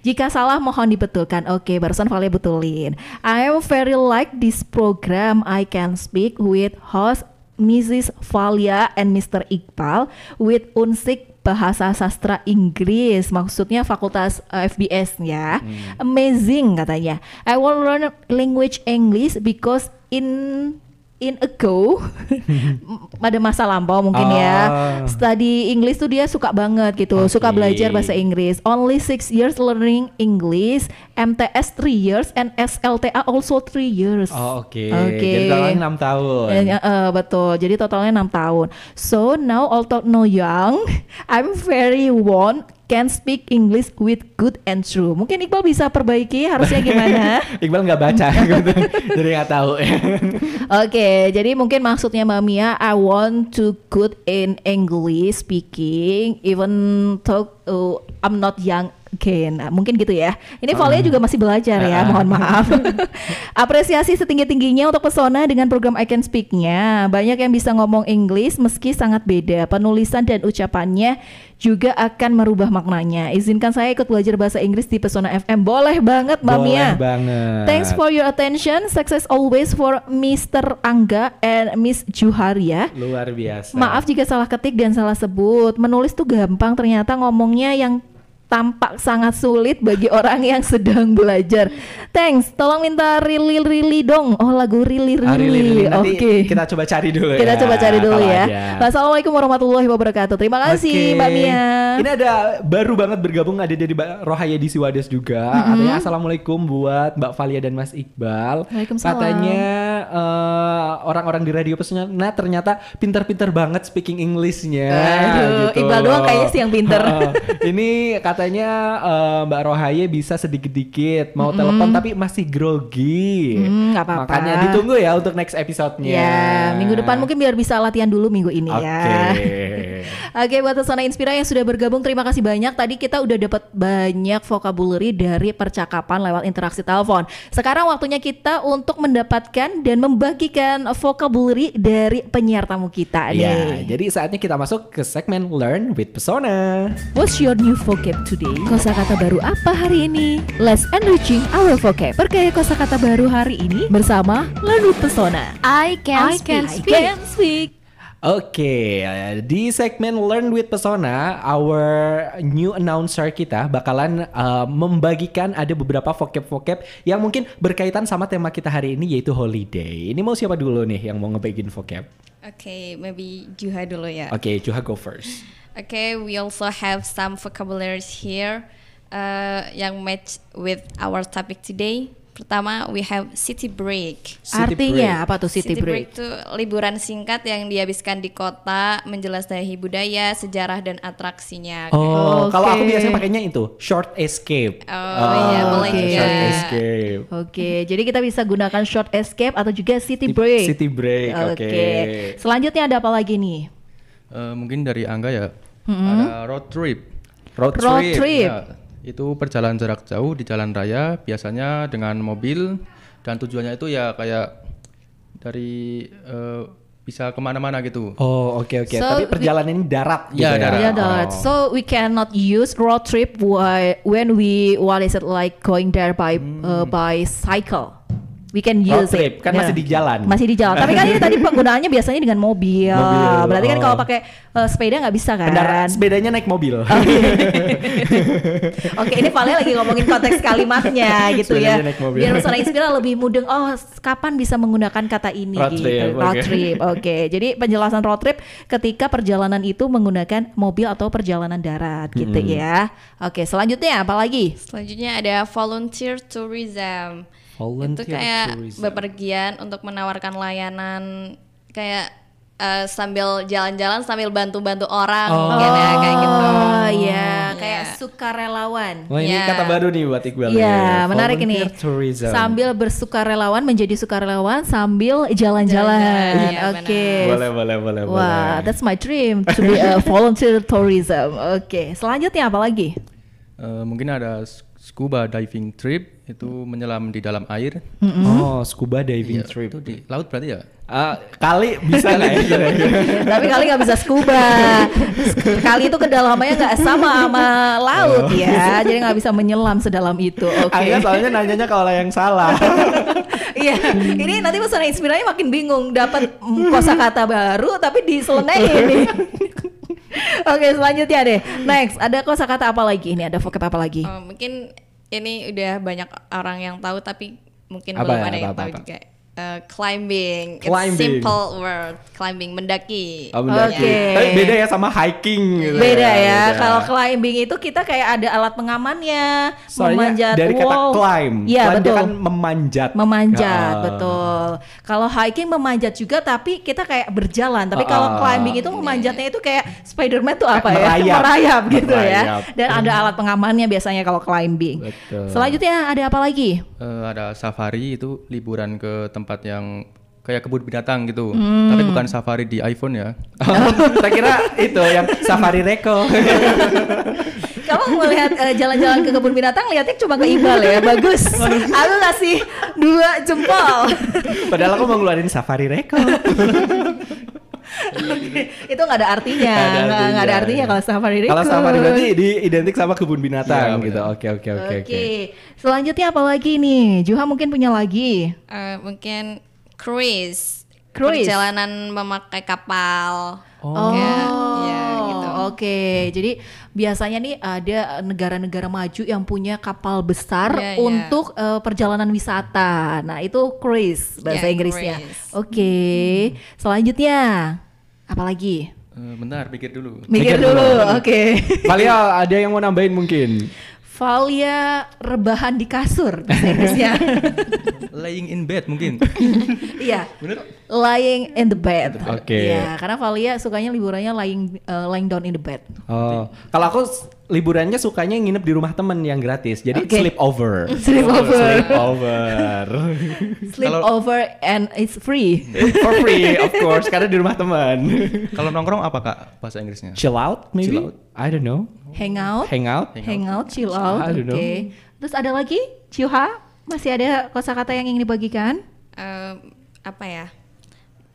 Jika salah mohon dibetulkan. Oke, okay, barusan Vale betulin. I am very like this program I can speak with host Mrs. Valia and Mr. Iqbal with unsik bahasa sastra Inggris, maksudnya fakultas eh, FBS ya. Hmm. Amazing katanya. I will learn language English because in in a go pada masa lampau mungkin ya ah. study English tuh dia suka banget gitu okay. suka belajar bahasa Inggris only six years learning English MTS three years and SLTA also three years oh, oke okay. okay. jadi totalnya enam tahun uh, uh, betul jadi totalnya enam tahun so now although no young I'm very want can speak English with good and true. Mungkin Iqbal bisa perbaiki harusnya gimana? Iqbal nggak baca, gitu. jadi nggak tahu. Oke, okay, jadi mungkin maksudnya Mbak Mia, I want to good in English speaking, even talk. Uh, I'm not young Oke, nah mungkin gitu ya. Ini volley um, juga masih belajar ya, uh, mohon maaf. Apresiasi setinggi-tingginya untuk pesona dengan program I Can Speak-nya. Banyak yang bisa ngomong Inggris meski sangat beda. Penulisan dan ucapannya juga akan merubah maknanya. Izinkan saya ikut belajar bahasa Inggris di Pesona FM. Boleh banget, Mbak Mia. Boleh ya. banget. Thanks for your attention. Success always for Mr. Angga and Miss Juharia. Luar biasa. Maaf jika salah ketik dan salah sebut. Menulis tuh gampang, ternyata ngomongnya yang tampak sangat sulit bagi orang yang sedang belajar. Thanks, tolong minta rili rili dong. Oh lagu rili ah, rili. Oke. Kita coba cari dulu. Kita ya. coba cari dulu ya. Aja. Assalamualaikum warahmatullahi wabarakatuh. Terima kasih Mbak Mia. Ini ada baru banget bergabung ada dari Mbak Rohaya di Siwades juga. Mm -hmm. Artinya assalamualaikum buat Mbak Valia dan Mas Iqbal. Waalaikumsalam. Katanya eh, orang-orang uh, orang -orang di radio pesannya, nah ternyata pinter-pinter banget speaking Englishnya. Aduh, gitu. Iqbal doang kayaknya sih yang pinter. ini kata katanya uh, Mbak Rohaye bisa sedikit-dikit mau mm -hmm. telepon tapi masih grogi. Mm, apa -apa. Makanya ditunggu ya untuk next episode-nya. Ya, minggu depan mungkin biar bisa latihan dulu minggu ini okay. ya. Oke, okay, buat Pesona Inspira yang sudah bergabung terima kasih banyak. Tadi kita udah dapat banyak vocabulary dari percakapan lewat interaksi telepon. Sekarang waktunya kita untuk mendapatkan dan membagikan vocabulary dari penyiar tamu kita ya, nih. Ya, jadi saatnya kita masuk ke segmen Learn with persona What's your new vocab today? kata baru apa hari ini? Let's enriching our vocab. Perkaya kata baru hari ini bersama Lenu Pesona. I can I speak. speak. I can speak. Oke, okay, eh, di segmen Learn with Pesona, our new announcer kita bakalan uh, membagikan ada beberapa vocab-vocab yang mungkin berkaitan sama tema kita hari ini yaitu holiday. Ini mau siapa dulu nih yang mau ngebagiin vocab? Oke, okay, maybe Juha dulu ya. Oke, okay, Juha go first. Okay, we also have some vocabularies here uh, yang match with our topic today. Pertama, we have city break. City Artinya break. apa tuh city, city break? itu liburan singkat yang dihabiskan di kota, menjelajahi budaya, sejarah dan atraksinya. Oh, okay. kalau aku biasanya pakainya itu short escape. Oh, oh iya, ah, boleh okay. juga. Short escape. Oke, okay, jadi kita bisa gunakan short escape atau juga city break. City break. Oke. Okay. Okay. Selanjutnya ada apa lagi nih? Uh, mungkin dari Angga ya hmm. ada road trip. Road, road trip. Ya, trip. Ya, itu perjalanan jarak jauh di jalan raya biasanya dengan mobil dan tujuannya itu ya kayak dari uh, bisa kemana-mana gitu. Oh oke okay, oke. Okay. So Tapi perjalanan ini darat. Ya, gitu yeah, ya darat. Yeah, darat. Oh. So we cannot use road trip when we what is it like going there by hmm. uh, by cycle we can use road trip it. kan yeah. masih di jalan masih di jalan tapi kan ini tadi penggunaannya biasanya dengan mobil, mobil. berarti kan kalau oh. pakai uh, sepeda nggak bisa kan Kendaraan, sepedanya naik mobil oke okay. okay, ini Vale lagi ngomongin konteks kalimatnya gitu ya naik mobil. biar suara inspira lebih mudeng oh kapan bisa menggunakan kata ini road gitu trip, road okay. trip oke okay. jadi penjelasan road trip ketika perjalanan itu menggunakan mobil atau perjalanan darat gitu hmm. ya oke okay, selanjutnya apa lagi selanjutnya ada volunteer tourism Volunteer itu kayak tourism. bepergian untuk menawarkan layanan kayak uh, sambil jalan-jalan sambil bantu-bantu orang oh. mungkin ya kayak gitu. Oh iya, yeah. kayak yeah. sukarelawan. Oh ini yeah. kata baru nih buat Iqbal. Iya, yeah, ya. menarik ini. Tourism. Sambil bersukarelawan menjadi sukarelawan sambil jalan-jalan. Iya, Oke. okay. Boleh, boleh, boleh, Wah, boleh. that's my dream to be a volunteer tourism. Oke, okay. selanjutnya apa lagi? Uh, mungkin ada scuba diving trip itu menyelam di dalam air. Mm-hmm. Oh, scuba diving iya, trip. Itu di laut berarti ya? Uh, kali bisa lah, ya? Iya, iya. Tapi kali nggak bisa scuba. Kali itu kedalamannya nggak sama sama laut oh. ya, jadi nggak bisa menyelam sedalam itu. Oke. Okay. soalnya nanyanya kalau yang salah. Iya, ini nanti pesan inspirasi makin bingung. Dapat kosakata baru tapi diselenai ini. Oke, selanjutnya deh. Next, ada kosakata apa lagi? Ini ada fakta apa lagi? Uh, mungkin ini udah banyak orang yang tahu tapi mungkin apa, belum ya, ada apa, yang apa, tahu apa. juga climbing. Eh, climbing, it's simple word climbing mendaki. Oh, mendaki. Okay. Tapi beda ya sama hiking. Gitu ya. beda ya. ya. Kalau climbing itu kita kayak ada alat pengamannya, Soalnya memanjat. Dari wow. climb, ya, climb betul. kan memanjat. Memanjat, uh. betul. Kalau hiking memanjat juga, tapi kita kayak berjalan. Tapi uh. kalau ah. climbing itu memanjatnya itu kayak Spiderman tuh apa merayap. ya? Merayap gitu ya. merayap. ya. Dan ada alat pengamannya biasanya kalau climbing. Betul. Selanjutnya ada apa lagi? Uh, ada safari itu liburan ke tempat tempat yang kayak kebun binatang gitu. Hmm. Tapi bukan safari di iPhone ya. Saya kira itu yang safari reko. Kamu melihat uh, jalan-jalan ke kebun binatang lihatnya cuma ke Iqbal ya. Bagus. aku kasih dua jempol. Padahal aku mau ngeluarin safari reko. itu nggak ada artinya, nggak ada artinya kalau safari Kalau safari berarti di identik sama kebun binatang ya, gitu. Oke oke oke oke. Selanjutnya apa lagi nih? Juha mungkin punya lagi. Uh, mungkin cruise. Cruise. Perjalanan memakai kapal. Oh. Ya, yeah. Gitu. Oh, yeah. Oke, okay. jadi biasanya nih ada negara-negara maju yang punya kapal besar yeah, ya. untuk Uh, perjalanan wisata. Nah, itu cruise bahasa yeah, Inggrisnya. Oke. Okay. Hmm. Selanjutnya Apalagi? Uh, bentar, pikir dulu. Mikir, dulu, oke. Okay. Valial, ada yang mau nambahin mungkin? Valia rebahan di kasur bahasa Inggrisnya. Lying in bed mungkin. Iya. Bener? Lying in the bed. Oke. Okay. Iya, karena Valia sukanya liburannya lying uh, lying down in the bed. Oh, kalau aku liburannya sukanya nginep di rumah temen yang gratis. Jadi okay. sleep over. Sleep over. sleep over. sleep over and it's free. For free, of course, karena di rumah teman. kalau nongkrong apa Kak bahasa Inggrisnya? Chill out maybe. Chill out. I don't know. Hangout. Hangout. Hangout, ah, out, chill out. Oke. Okay. Terus ada lagi? Ciuha, masih ada kosakata yang ingin dibagikan? Um, apa ya?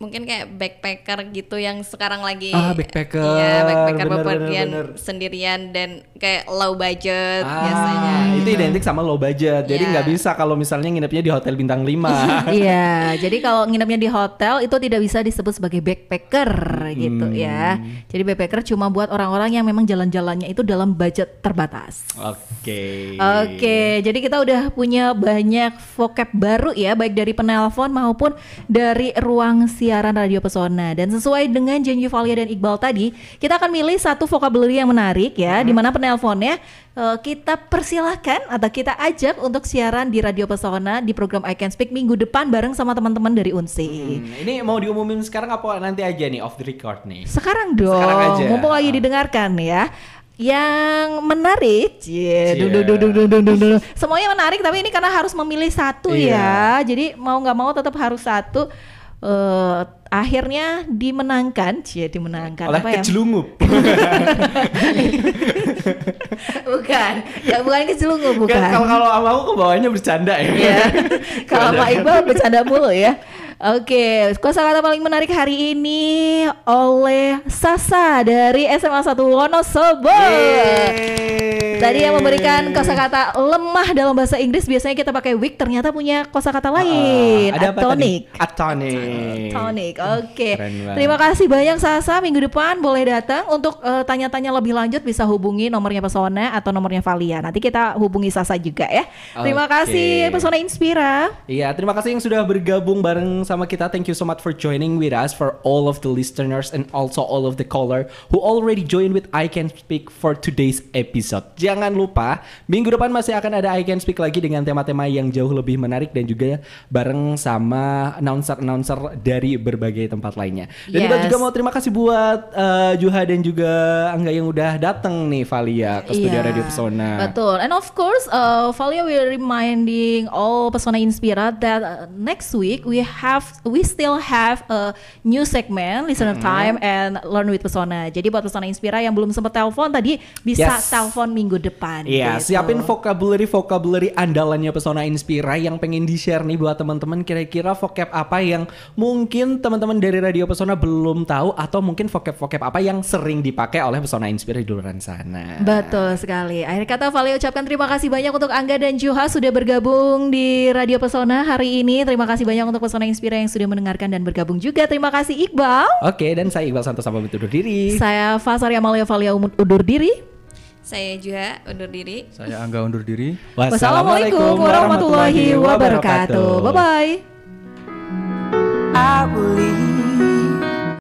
mungkin kayak backpacker gitu yang sekarang lagi ah backpacker ya backpacker bepergian sendirian dan kayak low budget ah, biasanya itu gitu. identik sama low budget jadi iya. nggak yeah. bisa kalau misalnya nginepnya di hotel bintang 5 iya yeah, jadi kalau nginepnya di hotel itu tidak bisa disebut sebagai backpacker gitu hmm. ya jadi backpacker cuma buat orang-orang yang memang jalan-jalannya itu dalam budget terbatas oke okay. oke okay, jadi kita udah punya banyak vocab baru ya baik dari penelpon maupun dari ruang siaran Radio Pesona. Dan sesuai dengan janji Valia dan Iqbal tadi, kita akan milih satu vocabulary yang menarik ya, hmm. di mana penelponnya uh, kita persilahkan atau kita ajak untuk siaran di Radio Pesona di program I Can Speak minggu depan bareng sama teman-teman dari Unsi. Hmm, ini mau diumumin sekarang apa nanti aja nih off the record nih? Sekarang dong, sekarang aja. mumpung lagi ah. didengarkan ya yang menarik, yeah. semuanya menarik tapi ini karena harus memilih satu yeah. ya, jadi mau nggak mau tetap harus satu uh, akhirnya dimenangkan, cie dimenangkan oleh apa ya? kejelungup. bukan, ya bukan kejelungup, kan bukan. Kalau kalau sama aku ke bawahnya bercanda ya. ya. kalau sama Iqbal bercanda mulu ya. Oke, okay. kata paling menarik hari ini oleh Sasa dari SMA 1 Wonosobo. Yeay. Tadi yang memberikan kosakata lemah dalam bahasa Inggris biasanya kita pakai weak ternyata punya kosakata ah, lain. Uh, ada atonic. Apa atonic. Atonic. Oke. Okay. Terima kasih banyak Sasa. Minggu depan boleh datang untuk tanya eh, tanya-tanya lebih lanjut bisa hubungi nomornya Pesona atau nomornya Valia. Nanti kita hubungi Sasa juga ya. Terima okay. kasih Pesona Inspira. Iya, terima kasih yang sudah bergabung bareng sama kita. Thank you so much for joining with us for all of the listeners and also all of the caller who already joined with I Can Speak for today's episode jangan lupa minggu depan masih akan ada I Can Speak lagi dengan tema-tema yang jauh lebih menarik dan juga bareng sama announcer-announcer dari berbagai tempat lainnya. Dan yes. kita juga mau terima kasih buat uh, Juha dan juga Angga yang udah datang nih Valia ke studio yeah. Radio Pesona. Betul. And of course, uh, Valia will reminding all Pesona Inspira that uh, next week we have we still have a new segment listener mm -hmm. time and learn with Pesona. Jadi buat Pesona Inspira yang belum sempat telepon tadi bisa yes. telepon minggu depan. Iya, gitu. siapin vocabulary-vocabulary andalannya Pesona Inspira yang pengen di-share nih buat teman-teman kira-kira vocab apa yang mungkin teman-teman dari Radio Pesona belum tahu atau mungkin vocab-vocab apa yang sering dipakai oleh Pesona Inspira di luar sana. Betul sekali. Akhir kata Vali ucapkan terima kasih banyak untuk Angga dan Juha sudah bergabung di Radio Pesona hari ini. Terima kasih banyak untuk Pesona Inspira yang sudah mendengarkan dan bergabung juga. Terima kasih Iqbal. Oke, dan saya Iqbal Santos sampai undur diri. Saya Fasaria Amalia Valia undur diri. Saya juga undur diri. Saya Angga undur diri. Wassalamualaikum warahmatullahi wabarakatuh. Bye bye. I believe